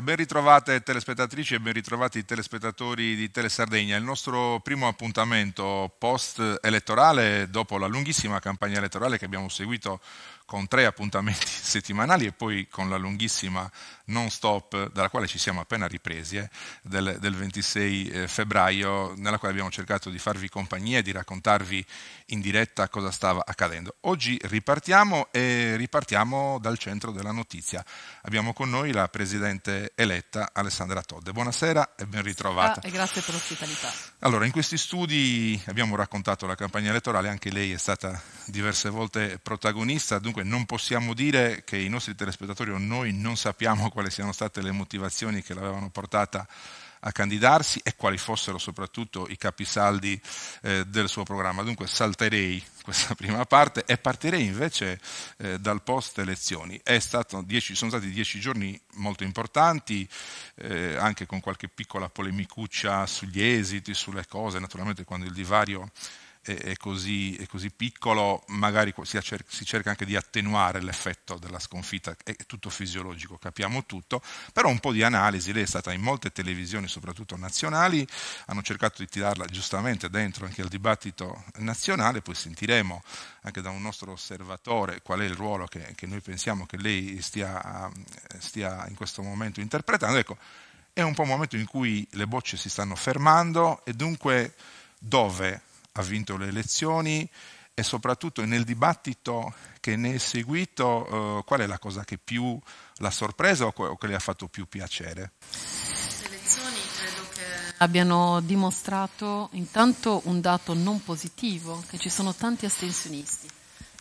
Buonasera, ben ritrovate telespettatrici e ben ritrovati telespettatori di Telesardegna. Il nostro primo appuntamento post elettorale dopo la lunghissima campagna elettorale che abbiamo seguito con tre appuntamenti settimanali e poi con la lunghissima non stop dalla quale ci siamo appena ripresi, eh, del, del, 26 eh, febbraio, nella quale abbiamo cercato di farvi compagnia e di raccontarvi in diretta cosa stava accadendo. Oggi ripartiamo e ripartiamo dal centro della notizia. Abbiamo con noi la presidente eletta Alessandra Todde. Buonasera e ben ritrovata. Ah, e grazie per l'ospitalità. Allora, in questi studi abbiamo raccontato la campagna elettorale, anche lei è stata diverse volte protagonista, dunque non possiamo dire che i nostri telespettatori o noi non sappiamo quali siano state le motivazioni che l'avevano portata a a candidarsi e quali fossero soprattutto i capisaldi eh, del suo programma. Dunque salterei questa prima parte e partirei invece eh, dal post elezioni. sono stati dieci giorni molto importanti, eh, anche con qualche piccola polemicuccia sugli esiti, sulle cose, naturalmente quando il divario è così, è così, piccolo, magari si, si, cerca anche di attenuare l'effetto della sconfitta, è tutto fisiologico, capiamo tutto, però un po' di analisi, lei è stata in molte televisioni, soprattutto nazionali, hanno cercato di tirarla giustamente dentro anche al dibattito nazionale, poi sentiremo anche da un nostro osservatore qual è il ruolo che, che noi pensiamo che lei stia, stia in questo momento interpretando. Ecco, è un po' un momento in cui le bocce si stanno fermando e dunque dove ha vinto le elezioni e soprattutto nel dibattito che ne è seguito, eh, qual è la cosa che più l'ha sorpresa o che le ha fatto più piacere? Le elezioni credo che abbiano dimostrato intanto un dato non positivo, che ci sono tanti astensionisti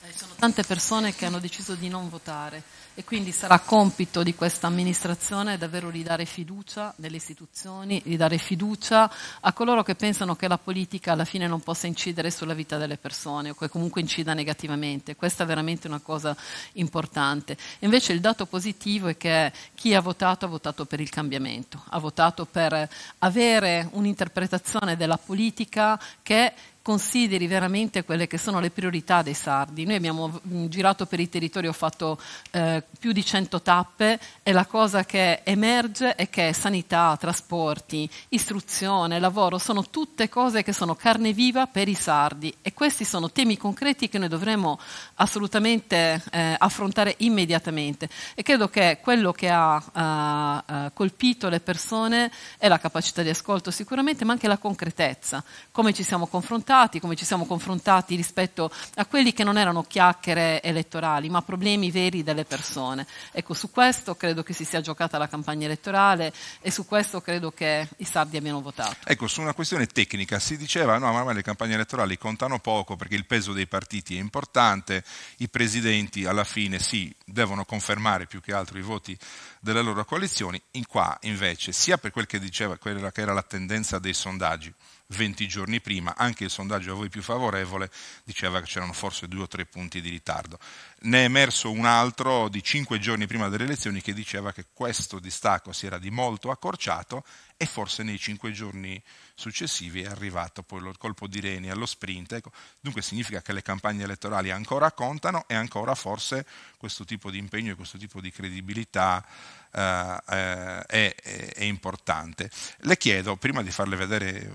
eh, ci sono tante persone che hanno deciso di non votare e quindi sarà compito di questa amministrazione davvero ridare fiducia nelle istituzioni, ridare fiducia a coloro che pensano che la politica alla fine non possa incidere sulla vita delle persone o che comunque incida negativamente. Questa è veramente una cosa importante. Invece il dato positivo è che chi ha votato ha votato per il cambiamento, ha votato per avere un'interpretazione della politica che consideri veramente quelle che sono le priorità dei sardi. Noi abbiamo mm, girato per i territori, ho fatto eh, più di 100 tappe e la cosa che emerge è che sanità, trasporti, istruzione, lavoro sono tutte cose che sono carne viva per i sardi e questi sono temi concreti che noi dovremmo assolutamente eh, affrontare immediatamente e credo che quello che ha eh, eh, colpito le persone è la capacità di ascolto sicuramente ma anche la concretezza, come ci siamo confrontati confrontati, come ci siamo confrontati rispetto a quelli che non erano chiacchiere elettorali, ma problemi veri delle persone. Ecco, su questo credo che si sia giocata la campagna elettorale e su questo credo che i sardi abbiano votato. Ecco, su una questione tecnica si diceva no, ma le campagne elettorali contano poco perché il peso dei partiti è importante, i presidenti alla fine sì, devono confermare più che altro i voti delle loro coalizioni, in qua invece sia per quel che diceva quella che era la tendenza dei sondaggi, 20 giorni prima, anche il sondaggio a voi più favorevole diceva che c'erano forse due o tre punti di ritardo. Ne è emerso un altro di 5 giorni prima delle elezioni che diceva che questo distacco si era di molto accorciato e forse nei 5 giorni successivi è arrivato poi il colpo di reni allo sprint. Ecco, dunque significa che le campagne elettorali ancora contano e ancora forse questo tipo di impegno e questo tipo di credibilità eh, eh è, è importante. Le chiedo, prima di farle vedere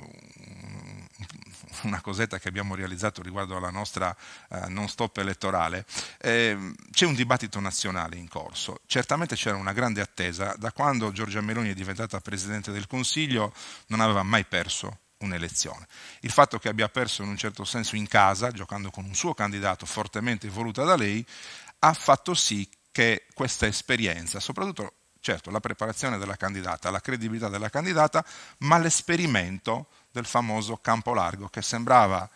una cosetta che abbiamo realizzato riguardo alla nostra eh, non stop elettorale, eh, c'è un dibattito nazionale in corso. Certamente c'era una grande attesa, da quando Giorgia Meloni è diventata Presidente del Consiglio non aveva mai perso un'elezione. Il fatto che abbia perso in un certo senso in casa, giocando con un suo candidato fortemente voluta da lei, ha fatto sì che questa esperienza, soprattutto certo la preparazione della candidata, la credibilità della candidata, ma l'esperimento del famoso campo largo, che sembrava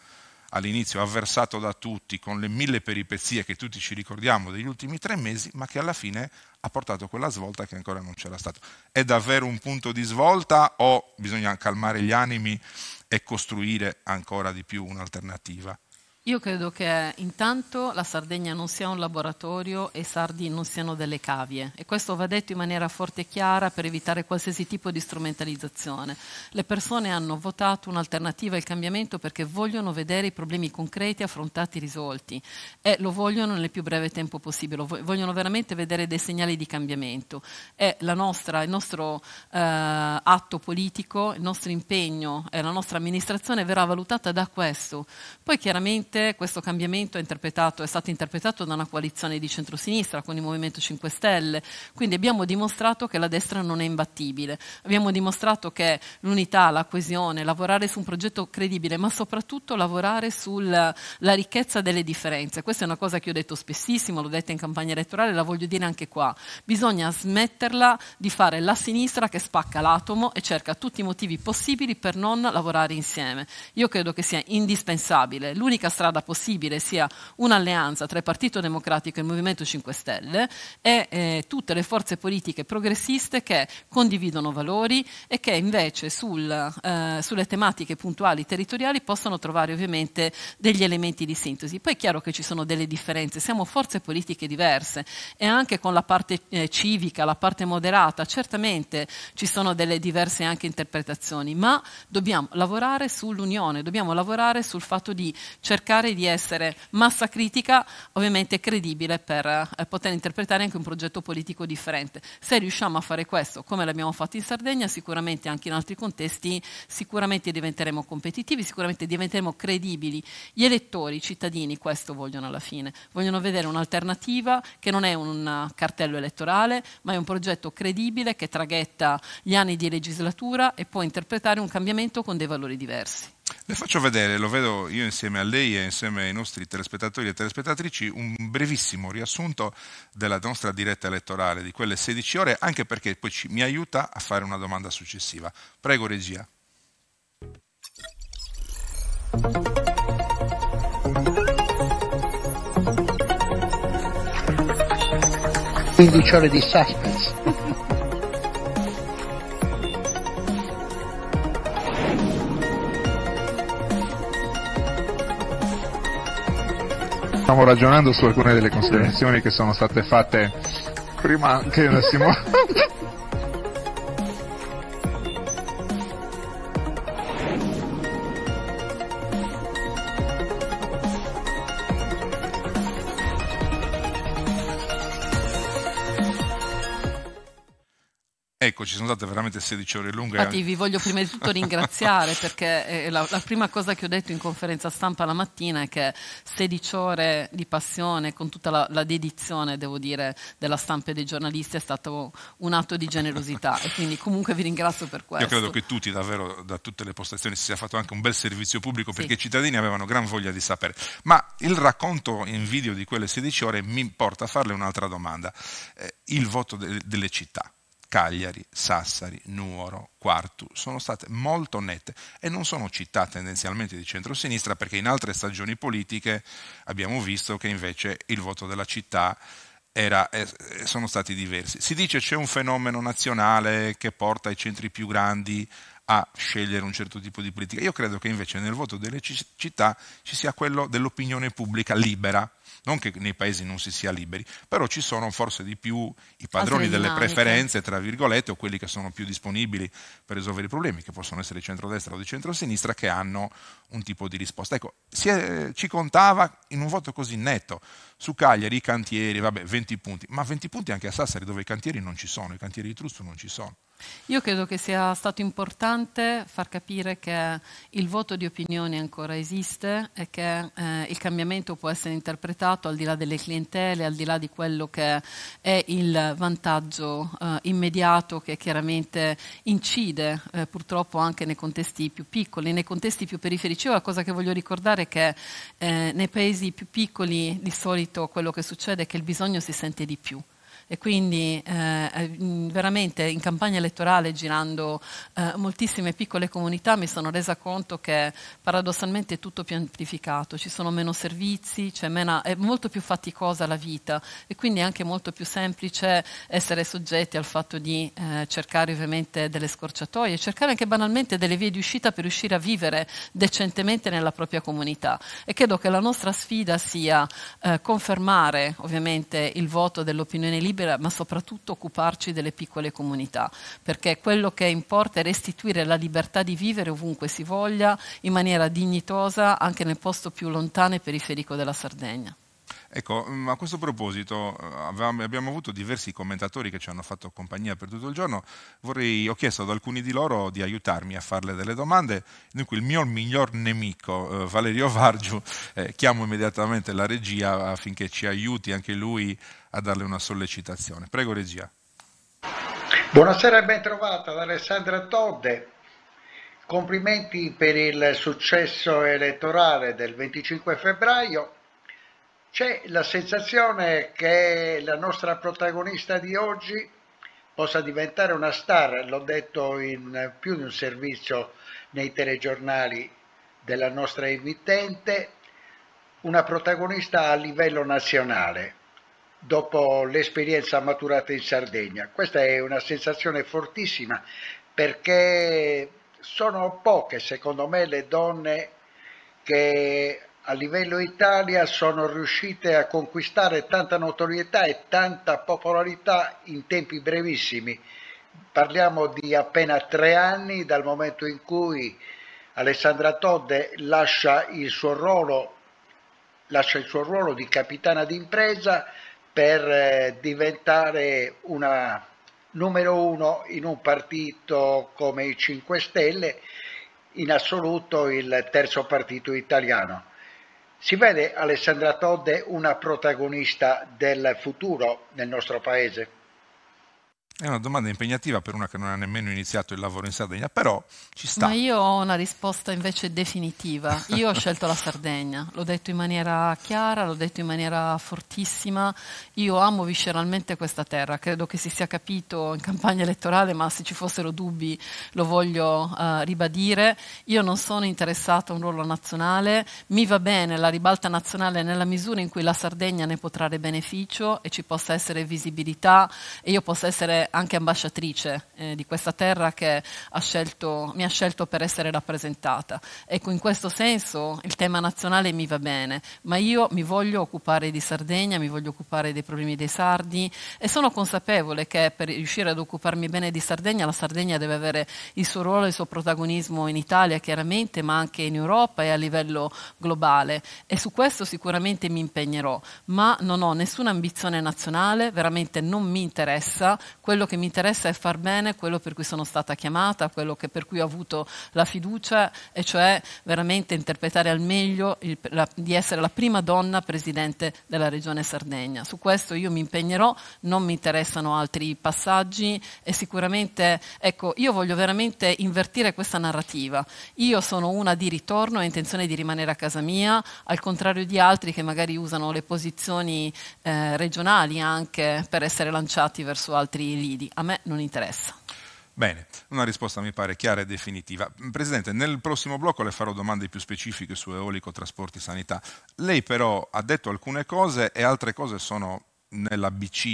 all'inizio avversato da tutti, con le mille peripezie che tutti ci ricordiamo degli ultimi tre mesi, ma che alla fine ha portato quella svolta che ancora non c'era stata. È davvero un punto di svolta o bisogna calmare gli animi e costruire ancora di più un'alternativa? Io credo che intanto la Sardegna non sia un laboratorio e i sardi non siano delle cavie e questo va detto in maniera forte e chiara per evitare qualsiasi tipo di strumentalizzazione. Le persone hanno votato un'alternativa al cambiamento perché vogliono vedere i problemi concreti affrontati e risolti e lo vogliono nel più breve tempo possibile, vogliono veramente vedere dei segnali di cambiamento e nostra, il nostro eh, atto politico, il nostro impegno e la nostra amministrazione verrà valutata da questo. Poi chiaramente Ovviamente questo cambiamento è, è, stato interpretato da una coalizione di centrosinistra con il Movimento 5 Stelle, quindi abbiamo dimostrato che la destra non è imbattibile, abbiamo dimostrato che l'unità, la coesione, lavorare su un progetto credibile, ma soprattutto lavorare sulla ricchezza delle differenze. Questa è una cosa che ho detto spessissimo, l'ho detta in campagna elettorale, la voglio dire anche qua. Bisogna smetterla di fare la sinistra che spacca l'atomo e cerca tutti i motivi possibili per non lavorare insieme. Io credo che sia indispensabile. L'unica strada strada possibile sia un'alleanza tra il Partito Democratico e il Movimento 5 Stelle e eh, tutte le forze politiche progressiste che condividono valori e che invece sul, eh, sulle tematiche puntuali territoriali possono trovare ovviamente degli elementi di sintesi. Poi è chiaro che ci sono delle differenze, siamo forze politiche diverse e anche con la parte eh, civica, la parte moderata, certamente ci sono delle diverse anche interpretazioni, ma dobbiamo lavorare sull'unione, dobbiamo lavorare sul fatto di cercare cercare di essere massa critica ovviamente credibile per eh, poter interpretare anche un progetto politico differente. Se riusciamo a fare questo, come l'abbiamo fatto in Sardegna, sicuramente anche in altri contesti, sicuramente diventeremo competitivi, sicuramente diventeremo credibili. Gli elettori, i cittadini, questo vogliono alla fine. Vogliono vedere un'alternativa che non è un cartello elettorale, ma è un progetto credibile che traghetta gli anni di legislatura e può interpretare un cambiamento con dei valori diversi. Le faccio vedere, lo vedo io insieme a lei e insieme ai nostri telespettatori e telespettatrici, un brevissimo riassunto della nostra diretta elettorale, di quelle 16 ore, anche perché poi ci, mi aiuta a fare una domanda successiva. Prego regia. Quindici ore di suspense Stiamo ragionando su alcune delle considerazioni che sono state fatte prima che Simone Ecco, ci sono state veramente 16 ore lunghe. Infatti vi voglio prima di tutto ringraziare perché eh, la, la, prima cosa che ho detto in conferenza stampa la mattina è che 16 ore di passione con tutta la, la dedizione, devo dire, della stampa e dei giornalisti è stato un atto di generosità e quindi comunque vi ringrazio per questo. Io credo che tutti davvero da tutte le postazioni si sia fatto anche un bel servizio pubblico perché sì. i cittadini avevano gran voglia di sapere. Ma il racconto in video di quelle 16 ore mi porta a farle un'altra domanda. Eh, il voto de- delle città. Cagliari, Sassari, Nuoro, Quartu sono state molto nette e non sono città tendenzialmente di centrosinistra perché in altre stagioni politiche abbiamo visto che invece il voto della città era, eh, sono stati diversi. Si dice c'è un fenomeno nazionale che porta i centri più grandi a scegliere un certo tipo di politica. Io credo che invece nel voto delle città ci sia quello dell'opinione pubblica libera, non che nei paesi non si sia liberi, però ci sono forse di più i padroni delle preferenze, tra virgolette, o quelli che sono più disponibili per risolvere i problemi, che possono essere di centrodestra o di centrosinistra, che hanno un tipo di risposta. Ecco, è, ci contava in un voto così netto su Cagliari, i cantieri, vabbè, 20 punti, ma 20 punti anche a Sassari dove i cantieri non ci sono, i cantieri di Truzzo non ci sono. Io credo che sia stato importante far capire che il voto di opinione ancora esiste e che eh, il cambiamento può essere interpretato al di là delle clientele, al di là di quello che è il vantaggio eh, immediato che chiaramente incide eh, purtroppo anche nei contesti più piccoli, nei contesti più periferici. Io la cosa che voglio ricordare è che eh, nei paesi più piccoli di solito quello che succede è che il bisogno si sente di più e quindi eh, eh veramente in campagna elettorale girando eh, moltissime piccole comunità mi sono resa conto che paradossalmente è tutto più amplificato, ci sono meno servizi, meno, è molto più faticosa la vita e quindi è anche molto più semplice essere soggetti al fatto di eh, cercare ovviamente delle scorciatoie, cercare anche banalmente delle vie di uscita per riuscire a vivere decentemente nella propria comunità e credo che la nostra sfida sia eh, confermare ovviamente il voto dell'opinione libera libera, ma soprattutto occuparci delle piccole comunità, perché quello che importa è restituire la libertà di vivere ovunque si voglia, in maniera dignitosa, anche nel posto più lontano e periferico della Sardegna. Ecco, mm, a questo proposito eh, abbiamo avuto diversi commentatori che ci hanno fatto compagnia per tutto il giorno, Vorrei, ho chiesto ad alcuni di loro di aiutarmi a farle delle domande, dunque il mio miglior nemico eh, Valerio Vargiu, eh, chiamo immediatamente la regia affinché ci aiuti anche lui a darle una sollecitazione. Prego regia. Buonasera e ben trovata ad Alessandra Todde. Complimenti per il successo elettorale del 25 febbraio c'è la sensazione che la nostra protagonista di oggi possa diventare una star, l'ho detto in più di un servizio nei telegiornali della nostra emittente, una protagonista a livello nazionale dopo l'esperienza maturata in Sardegna. Questa è una sensazione fortissima perché sono poche secondo me le donne che a livello Italia sono riuscite a conquistare tanta notorietà e tanta popolarità in tempi brevissimi. Parliamo di appena tre anni dal momento in cui Alessandra Todde lascia il suo ruolo, lascia il suo ruolo di capitana d'impresa per eh, diventare una numero uno in un partito come i 5 Stelle, in assoluto il terzo partito italiano si vede Alessandra Todde una protagonista del futuro nel nostro paese? È una domanda impegnativa per una che non ha nemmeno iniziato il lavoro in Sardegna, però ci sta. Ma io ho una risposta invece definitiva. Io ho scelto la Sardegna, l'ho detto in maniera chiara, l'ho detto in maniera fortissima. Io amo visceralmente questa terra, credo che si sia capito in campagna elettorale, ma se ci fossero dubbi lo voglio uh, ribadire. Io non sono interessato a un ruolo nazionale, mi va bene la ribalta nazionale nella misura in cui la Sardegna ne potrà trarre beneficio e ci possa essere visibilità e io possa essere anche ambasciatrice eh, di questa terra che ha scelto, mi ha scelto per essere rappresentata. Ecco, in questo senso il tema nazionale mi va bene, ma io mi voglio occupare di Sardegna, mi voglio occupare dei problemi dei sardi e sono consapevole che per riuscire ad occuparmi bene di Sardegna, la Sardegna deve avere il suo ruolo e il suo protagonismo in Italia chiaramente, ma anche in Europa e a livello globale. E su questo sicuramente mi impegnerò, ma non ho nessuna ambizione nazionale, veramente non mi interessa. Quello quello che mi interessa è far bene quello per cui sono stata chiamata, quello per cui ho avuto la fiducia, e cioè veramente interpretare al meglio il, la, di essere la prima donna presidente della Regione Sardegna. Su questo io mi impegnerò, non mi interessano altri passaggi e sicuramente, ecco, io voglio veramente invertire questa narrativa. Io sono una di ritorno e ho intenzione di rimanere a casa mia, al contrario di altri che magari usano le posizioni eh, regionali anche per essere lanciati verso altri livelli lidi, a me non interessa. Bene, una risposta mi pare chiara e definitiva. Presidente, nel prossimo blocco le farò domande più specifiche su eolico, trasporti, sanità. Lei però ha detto alcune cose e altre cose sono nell'ABC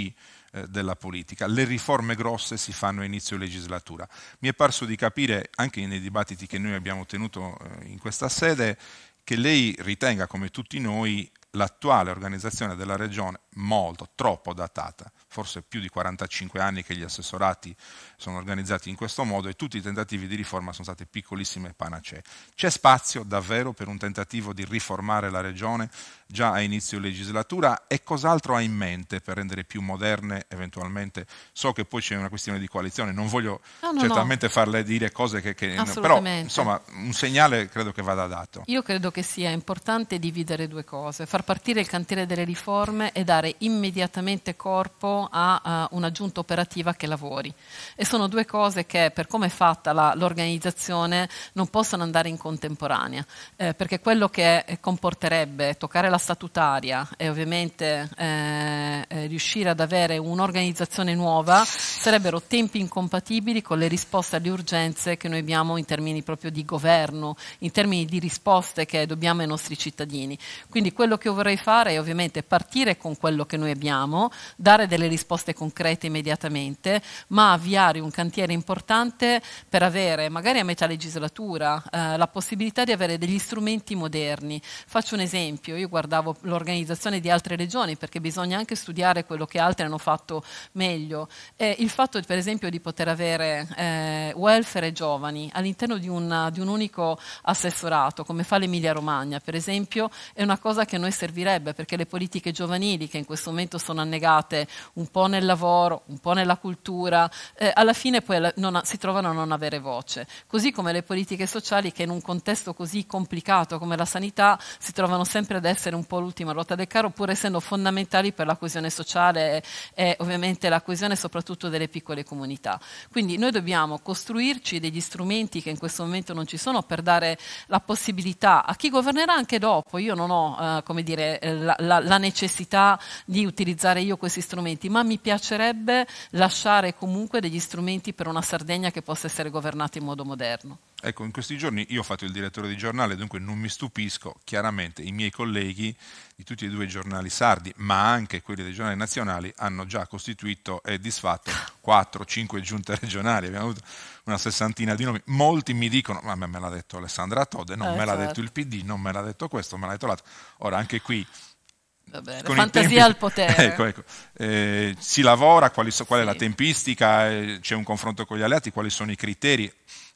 eh, della politica. Le riforme grosse si fanno a inizio legislatura. Mi è parso di capire, anche nei dibattiti che noi abbiamo tenuto eh, in questa sede, che lei ritenga, come tutti noi, l'attuale organizzazione della regione molto, troppo datata, forse più di 45 anni che gli assessorati sono organizzati in questo modo e tutti i tentativi di riforma sono state piccolissime panacee. C'è spazio davvero per un tentativo di riformare la regione già a inizio legislatura e cos'altro ha in mente per rendere più moderne eventualmente? So che poi c'è una questione di coalizione, non voglio no, no, certamente no. farle dire cose che... che però insomma un segnale credo che vada dato. Io credo che sia importante dividere due cose, far partire il cantiere delle riforme e dare immediatamente corpo a, a eh, una giunta operativa che lavori. E sono due cose che, per come è fatta la, l'organizzazione, non possono andare in contemporanea, eh, perché quello che eh, comporterebbe toccare la statutaria e ovviamente eh, eh, riuscire ad avere un'organizzazione nuova sarebbero tempi incompatibili con le risposte alle urgenze che noi abbiamo in termini proprio di governo, in termini di risposte che dobbiamo ai nostri cittadini. Quindi quello che ho vorrei fare è ovviamente partire con quello che noi abbiamo, dare delle risposte concrete immediatamente, ma avviare un cantiere importante per avere, magari a metà legislatura, eh, la possibilità di avere degli strumenti moderni. Faccio un esempio, io guardavo l'organizzazione di altre regioni perché bisogna anche studiare quello che altre hanno fatto meglio. E il fatto per esempio di poter avere eh, welfare giovani all'interno di, una, di un unico assessorato, come fa l'Emilia Romagna per esempio, è una cosa che noi servirebbe perché le politiche giovanili che in questo momento sono annegate un po' nel lavoro, un po' nella cultura, eh, alla fine poi non, si trovano a non avere voce, così come le politiche sociali che in un contesto così complicato come la sanità si trovano sempre ad essere un po' l'ultima ruota del carro pur essendo fondamentali per la coesione sociale e ovviamente la coesione soprattutto delle piccole comunità. Quindi noi dobbiamo costruirci degli strumenti che in questo momento non ci sono per dare la possibilità a chi governerà anche dopo, io non ho eh, come dire, eh, la, la, la necessità di utilizzare io questi strumenti, ma mi piacerebbe lasciare comunque degli strumenti per una Sardegna che possa essere governata in modo moderno. Ecco, in questi giorni io ho fatto il direttore di giornale, dunque non mi stupisco, chiaramente i miei colleghi di tutti e due i giornali sardi, ma anche quelli dei giornali nazionali, hanno già costituito e disfatto 4-5 giunte regionali, abbiamo avuto una sessantina di nomi, molti mi dicono, ma me l'ha detto Alessandra Tode, non eh, me l'ha certo. detto il PD, non me l'ha detto questo, me l'ha detto l'altro. Ora, anche qui... Bene, fantasia tempi... al potere. ecco, ecco. Eh, si lavora, so, qual è sì. la tempistica, eh, c'è un confronto con gli alleati, quali sono i criteri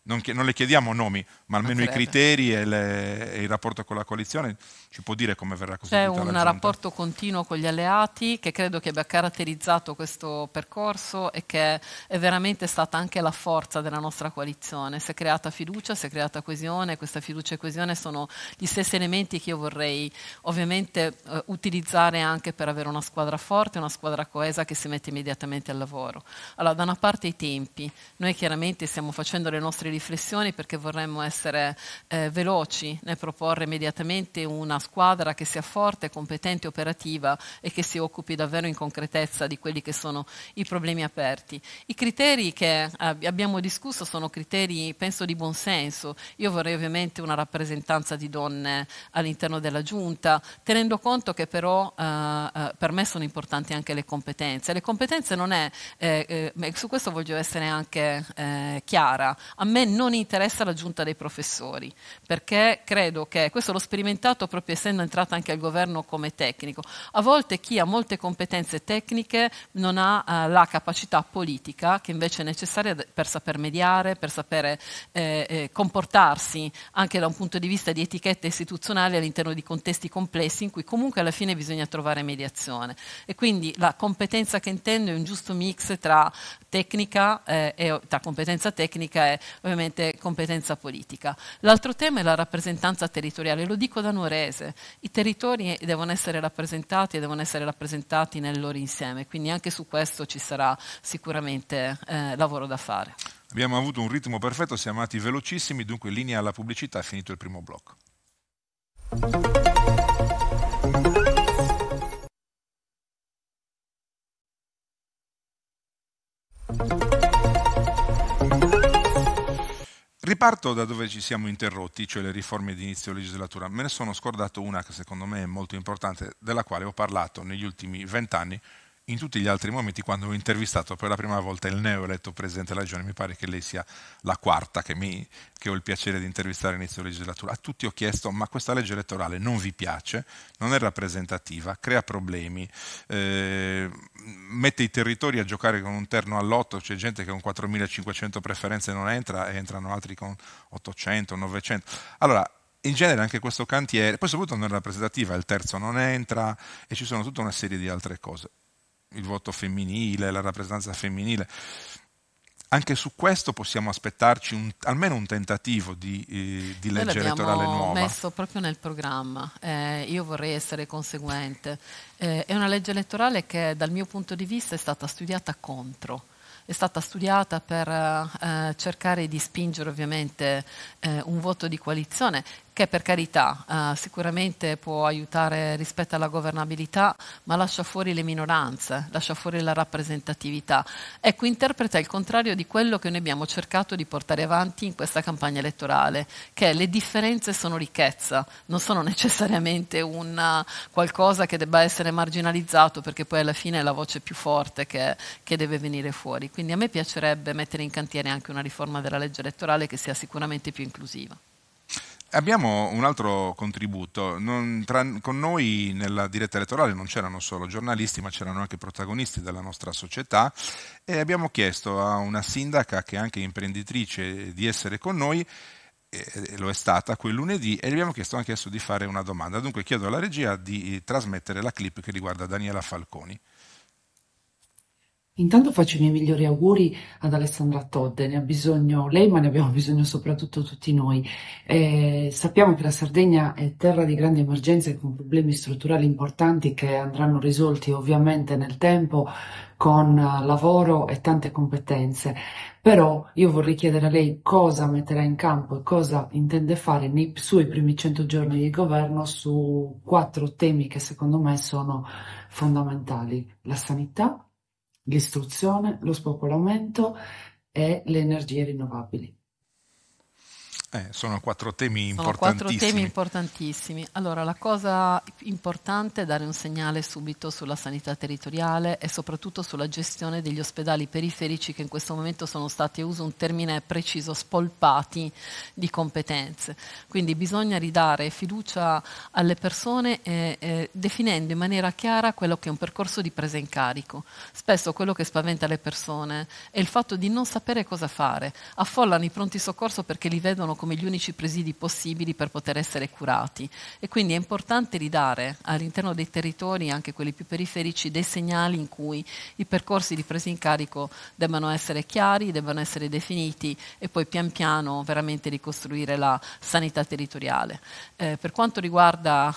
non, non, le chiediamo nomi, ma almeno i criteri e, le, e, il rapporto con la coalizione ci può dire come verrà costruito. C'è un rapporto continuo con gli alleati che credo che abbia caratterizzato questo percorso e che è veramente stata anche la forza della nostra coalizione. Si è creata fiducia, si è creata coesione, questa fiducia e coesione sono gli stessi elementi che io vorrei ovviamente eh, utilizzare anche per avere una squadra forte, una squadra coesa che si mette immediatamente al lavoro. Allora, da una parte i tempi, noi chiaramente stiamo facendo le nostre riflessioni perché vorremmo essere eh, veloci nel proporre immediatamente una squadra che sia forte, competente, operativa e che si occupi davvero in concretezza di quelli che sono i problemi aperti. I criteri che eh, abbiamo discusso sono criteri, penso, di buonsenso. Io vorrei ovviamente una rappresentanza di donne all'interno della giunta, tenendo conto che però eh, eh per me sono importanti anche le competenze. Le competenze non è, eh, eh, su questo voglio essere anche chiara, a me non interessa la giunta dei professori, perché credo che, questo l'ho sperimentato proprio essendo entrata anche al governo come tecnico, a volte chi ha molte competenze tecniche non ha eh, la capacità politica che invece è necessaria per saper mediare, per sapere eh, eh, comportarsi anche da un punto di vista di etichetta istituzionale all'interno di contesti complessi in cui comunque alla fine bisogna trovare mediazione. E quindi la competenza che intendo è un giusto mix tra tecnica, eh, e, tra competenza tecnica e ovviamente competenza politica. L'altro tema è la rappresentanza territoriale, lo dico da norese, i territori devono essere rappresentati e devono essere rappresentati nel loro insieme, quindi anche su questo ci sarà sicuramente eh, lavoro da fare. Abbiamo avuto un ritmo perfetto, siamo andati velocissimi, dunque in linea alla pubblicità è finito il primo blocco. Thank you. Riparto da dove ci siamo interrotti, cioè le riforme di inizio legislatura. Me ne sono scordato una che secondo me è molto importante, della quale ho parlato negli ultimi vent'anni in tutti gli altri momenti quando ho intervistato per la prima volta il neoeletto Presidente della Regione, mi pare che lei sia la quarta che, mi, che ho il piacere di intervistare all'inizio della legislatura, a tutti ho chiesto ma questa legge elettorale non vi piace, non è rappresentativa, crea problemi, eh, mette i territori a giocare con un terno all'otto, c'è gente che con 4.500 preferenze non entra e entrano altri con 800, 900. Allora, in genere anche questo cantiere, poi soprattutto non è rappresentativa, il terzo non entra e ci sono tutta una serie di altre cose il voto femminile, la rappresentanza femminile. Anche su questo possiamo aspettarci un, almeno un tentativo di, eh, di legge elettorale nuova. L'abbiamo messo proprio nel programma, eh, io vorrei essere conseguente. Eh, è una legge elettorale che dal mio punto di vista è stata studiata contro è stata studiata per eh, cercare di spingere ovviamente eh, un voto di coalizione che per carità eh, sicuramente può aiutare rispetto alla governabilità, ma lascia fuori le minoranze, lascia fuori la rappresentatività. Ecco, interpreta il contrario di quello che noi abbiamo cercato di portare avanti in questa campagna elettorale, che le differenze sono ricchezza, non sono necessariamente una, eh, qualcosa che debba essere marginalizzato perché poi alla fine è la voce più forte che, che deve venire fuori. Quindi a me piacerebbe mettere in cantiere anche una riforma della legge elettorale che sia sicuramente più inclusiva. Abbiamo un altro contributo, non, tra, con noi nella diretta elettorale non c'erano solo giornalisti ma c'erano anche protagonisti della nostra società e abbiamo chiesto a una sindaca che è anche imprenditrice di essere con noi e, lo è stata quel lunedì e gli abbiamo chiesto anche adesso di fare una domanda. Dunque chiedo alla regia di trasmettere la clip che riguarda Daniela Falconi. Intanto faccio i miei migliori auguri ad Alessandra Todde, ne ha bisogno lei, ma ne abbiamo bisogno soprattutto tutti noi. Eh, sappiamo che la Sardegna è terra di grandi emergenze con problemi strutturali importanti che andranno risolti ovviamente nel tempo con eh, lavoro e tante competenze. Però io vorrei chiedere a lei cosa metterà in campo e cosa intende fare nei suoi primi 100 giorni di governo su quattro temi che secondo me sono fondamentali. La sanità, l'istruzione, lo spopolamento e le energie rinnovabili. Eh, sono quattro temi sono importantissimi. Quattro temi importantissimi. Allora, la cosa importante è dare un segnale subito sulla sanità territoriale e soprattutto sulla gestione degli ospedali periferici che in questo momento sono stati, uso un termine preciso, spolpati di competenze. Quindi bisogna ridare fiducia alle persone eh, eh, definendo in maniera chiara quello che è un percorso di presa in carico. Spesso quello che spaventa le persone è il fatto di non sapere cosa fare. Affollano i pronti soccorso perché li vedono come come gli unici presidi possibili per poter essere curati e quindi è importante ridare all'interno dei territori, anche quelli più periferici, dei segnali in cui i percorsi di presa in carico debbano essere chiari, debbano essere definiti e poi pian piano veramente ricostruire la sanità territoriale. Eh, per quanto riguarda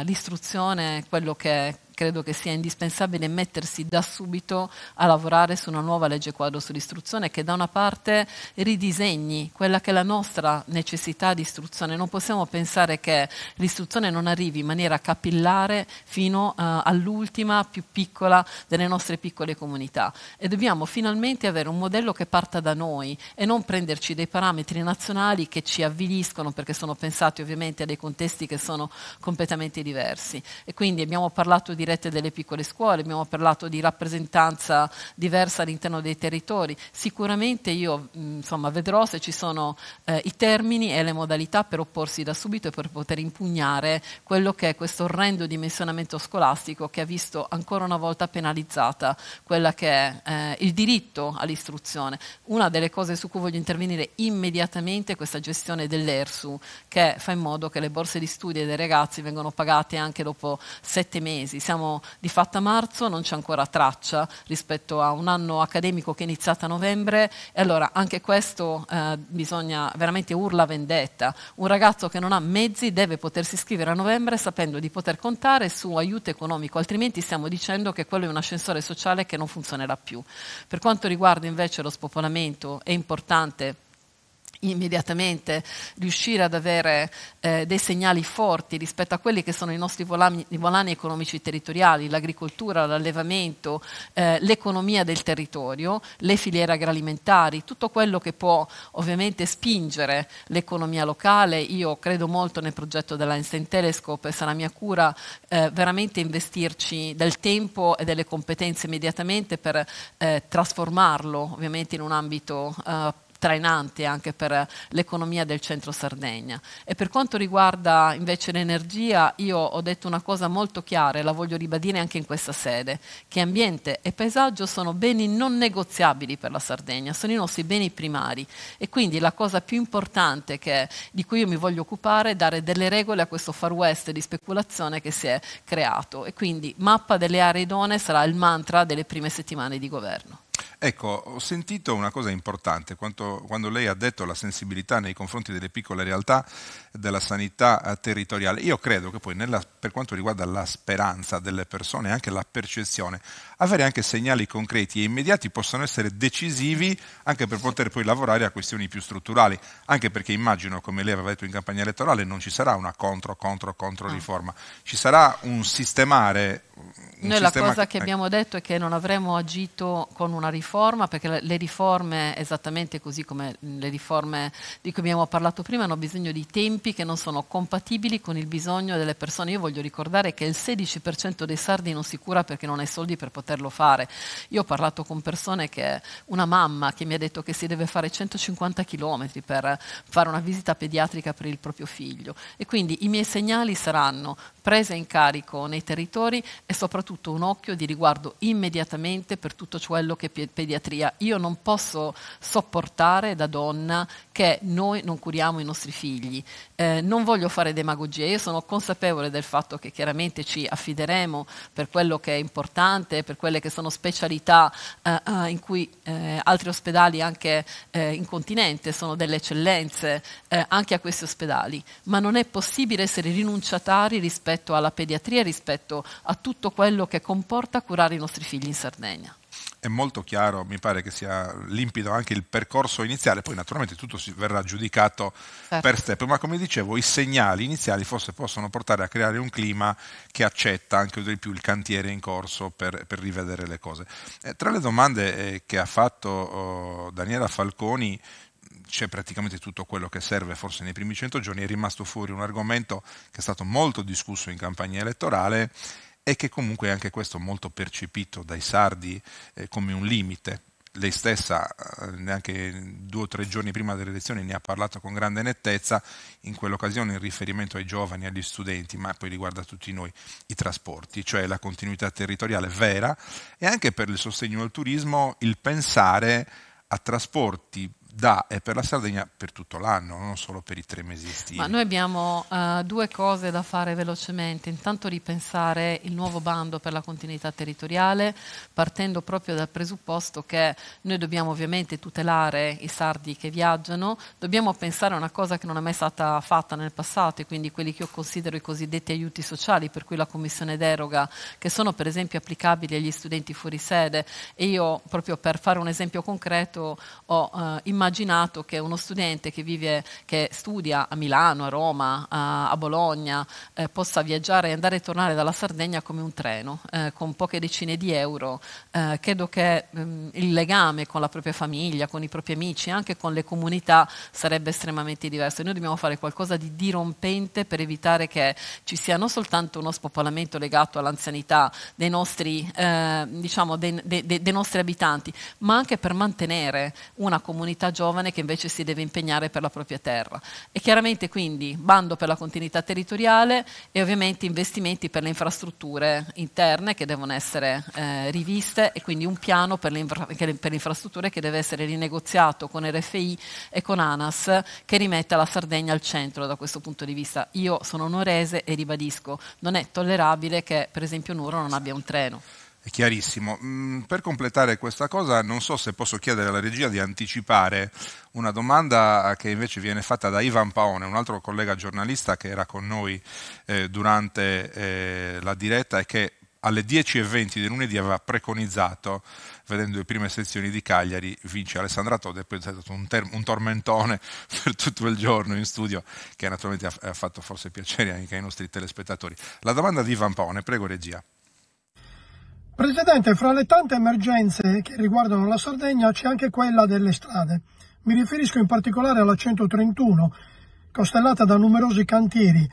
eh, l'istruzione, quello che credo che sia indispensabile mettersi da subito a lavorare su una nuova legge quadro sull'istruzione che da una parte ridisegni quella che è la nostra necessità di istruzione. Non possiamo pensare che l'istruzione non arrivi in maniera capillare fino uh, all'ultima più piccola delle nostre piccole comunità e dobbiamo finalmente avere un modello che parta da noi e non prenderci dei parametri nazionali che ci avviliscono perché sono pensati ovviamente a dei contesti che sono completamente diversi. E quindi abbiamo parlato di dirette delle piccole scuole, abbiamo parlato di rappresentanza diversa all'interno dei territori. Sicuramente io insomma, vedrò se ci sono eh, i termini e le modalità per opporsi da subito e per poter impugnare quello che è questo orrendo dimensionamento scolastico che ha visto ancora una volta penalizzata quella che è eh, il diritto all'istruzione. Una delle cose su cui voglio intervenire immediatamente è questa gestione dell'ERSU che fa in modo che le borse di studio dei ragazzi vengano pagate anche dopo sette mesi. Siamo siamo di fatto a marzo, non c'è ancora traccia rispetto a un anno accademico che è iniziato a novembre e allora anche questo eh, bisogna veramente urla vendetta. Un ragazzo che non ha mezzi deve potersi iscrivere a novembre sapendo di poter contare su aiuto economico, altrimenti stiamo dicendo che quello è un ascensore sociale che non funzionerà più. Per quanto riguarda invece lo spopolamento è importante immediatamente riuscire ad avere eh, dei segnali forti rispetto a quelli che sono i nostri volani, i volani economici territoriali, l'agricoltura, l'allevamento, eh, l'economia del territorio, le filiere agroalimentari, tutto quello che può ovviamente spingere l'economia locale. Io credo molto nel progetto della Einstein Telescope e sarà mia cura eh, veramente investirci del tempo e delle competenze immediatamente per eh, trasformarlo ovviamente in un ambito eh, trainante anche per l'economia del centro Sardegna. E per quanto riguarda invece l'energia, io ho detto una cosa molto chiara e la voglio ribadire anche in questa sede, che ambiente e paesaggio sono beni non negoziabili per la Sardegna, sono i nostri beni primari e quindi la cosa più importante che, di cui io mi voglio occupare è dare delle regole a questo far west di speculazione che si è creato e quindi mappa delle aree idonee sarà il mantra delle prime settimane di governo. Ecco, ho sentito una cosa importante quando, quando lei ha detto la sensibilità nei confronti delle piccole realtà della sanità eh, territoriale. Io credo che poi nella, per quanto riguarda la speranza delle persone anche la percezione, avere anche segnali concreti e immediati possono essere decisivi anche per poter poi lavorare a questioni più strutturali, anche perché immagino, come lei aveva detto in campagna elettorale, non ci sarà una contro, contro, contro ah. riforma, ci sarà un sistemare... Un Noi sistema... la cosa che ecco. abbiamo detto è che non avremmo agito con una riforma, perché le riforme, esattamente così come le riforme di cui abbiamo parlato prima, hanno bisogno di tempi che non sono compatibili con il bisogno delle persone. Io voglio ricordare che il 16% dei sardi non si cura perché non ha i soldi per poter poterlo fare. Io ho parlato con persone che, una mamma che mi ha detto che si deve fare 150 km per fare una visita pediatrica per il proprio figlio e quindi i miei segnali saranno presa in carico nei territori e soprattutto un occhio di riguardo immediatamente per tutto quello che è pediatria. Io non posso sopportare da donna che noi non curiamo i nostri figli. Eh, non voglio fare demagogia, io sono consapevole del fatto che chiaramente ci affideremo per quello che è importante, per quelle che sono specialità eh, eh in cui eh, altri ospedali anche eh, in continente sono delle eccellenze eh, anche a questi ospedali, ma non è possibile essere rinunciatari rispetto rispetto alla pediatria, rispetto a tutto quello che comporta curare i nostri figli in Sardegna è molto chiaro, mi pare che sia limpido anche il percorso iniziale, poi naturalmente tutto verrà giudicato certo. per step, ma come dicevo i segnali iniziali forse possono portare a creare un clima che accetta anche di più il cantiere in corso per, per rivedere le cose. Eh, tra le domande eh, che ha fatto oh, Daniela Falconi, c'è praticamente tutto quello che serve forse nei primi 100 giorni, è rimasto fuori un argomento che è stato molto discusso in campagna elettorale e che comunque è anche questo molto percepito dai sardi eh, come un limite. Lei stessa, eh, neanche due o tre giorni prima delle elezioni, ne ha parlato con grande nettezza, in quell'occasione in riferimento ai giovani, agli studenti, ma poi riguarda tutti noi, i trasporti, cioè la continuità territoriale vera e anche per il sostegno al turismo il pensare a trasporti da e per la Sardegna per tutto l'anno, non solo per i tre mesi estivi. Ma noi abbiamo uh, due cose da fare velocemente. Intanto ripensare il nuovo bando per la continuità territoriale, partendo proprio dal presupposto che noi dobbiamo ovviamente tutelare i sardi che viaggiano, dobbiamo pensare a una cosa che non è mai stata fatta nel passato, e quindi quelli che io considero i cosiddetti aiuti sociali, per cui la Commissione deroga, che sono per esempio applicabili agli studenti fuori sede. E io, proprio per fare un esempio concreto, ho uh, eh, immaginato immaginato che uno studente che, vive, che studia a Milano, a Roma, a, a Bologna, eh, possa viaggiare e andare e tornare dalla Sardegna come un treno, eh, con poche decine di euro. Eh, credo che mh, mm, il legame con la propria famiglia, con i propri amici, anche con le comunità sarebbe estremamente diverso. Noi dobbiamo fare qualcosa di dirompente per evitare che ci sia non soltanto uno spopolamento legato all'anzianità dei nostri, eh, diciamo, dei, dei, dei nostri abitanti, ma anche per mantenere una comunità giovane che invece si deve impegnare per la propria terra. E chiaramente quindi bando per la continuità territoriale e ovviamente investimenti per le infrastrutture interne che devono essere eh, riviste e quindi un piano per le, infra- per le infrastrutture che deve essere rinegoziato con RFI e con ANAS che rimetta la Sardegna al centro da questo punto di vista. Io sono onorese e ribadisco, non è tollerabile che per esempio Nuro non abbia un treno è chiarissimo. Mm, per completare questa cosa non so se posso chiedere alla regia di anticipare una domanda che invece viene fatta da Ivan Paone, un altro collega giornalista che era con noi eh, durante eh, la diretta e che alle 10.20 di lunedì aveva preconizzato, vedendo le prime sezioni di Cagliari, vince Alessandra Todd e poi è stato un, un, tormentone per tutto il giorno in studio, che naturalmente ha, ha fatto forse piacere anche ai nostri telespettatori. La domanda di Ivan Paone, prego regia. Presidente, fra le tante emergenze che riguardano la Sardegna c'è anche quella delle strade. Mi riferisco in particolare alla 131, costellata da numerosi cantieri,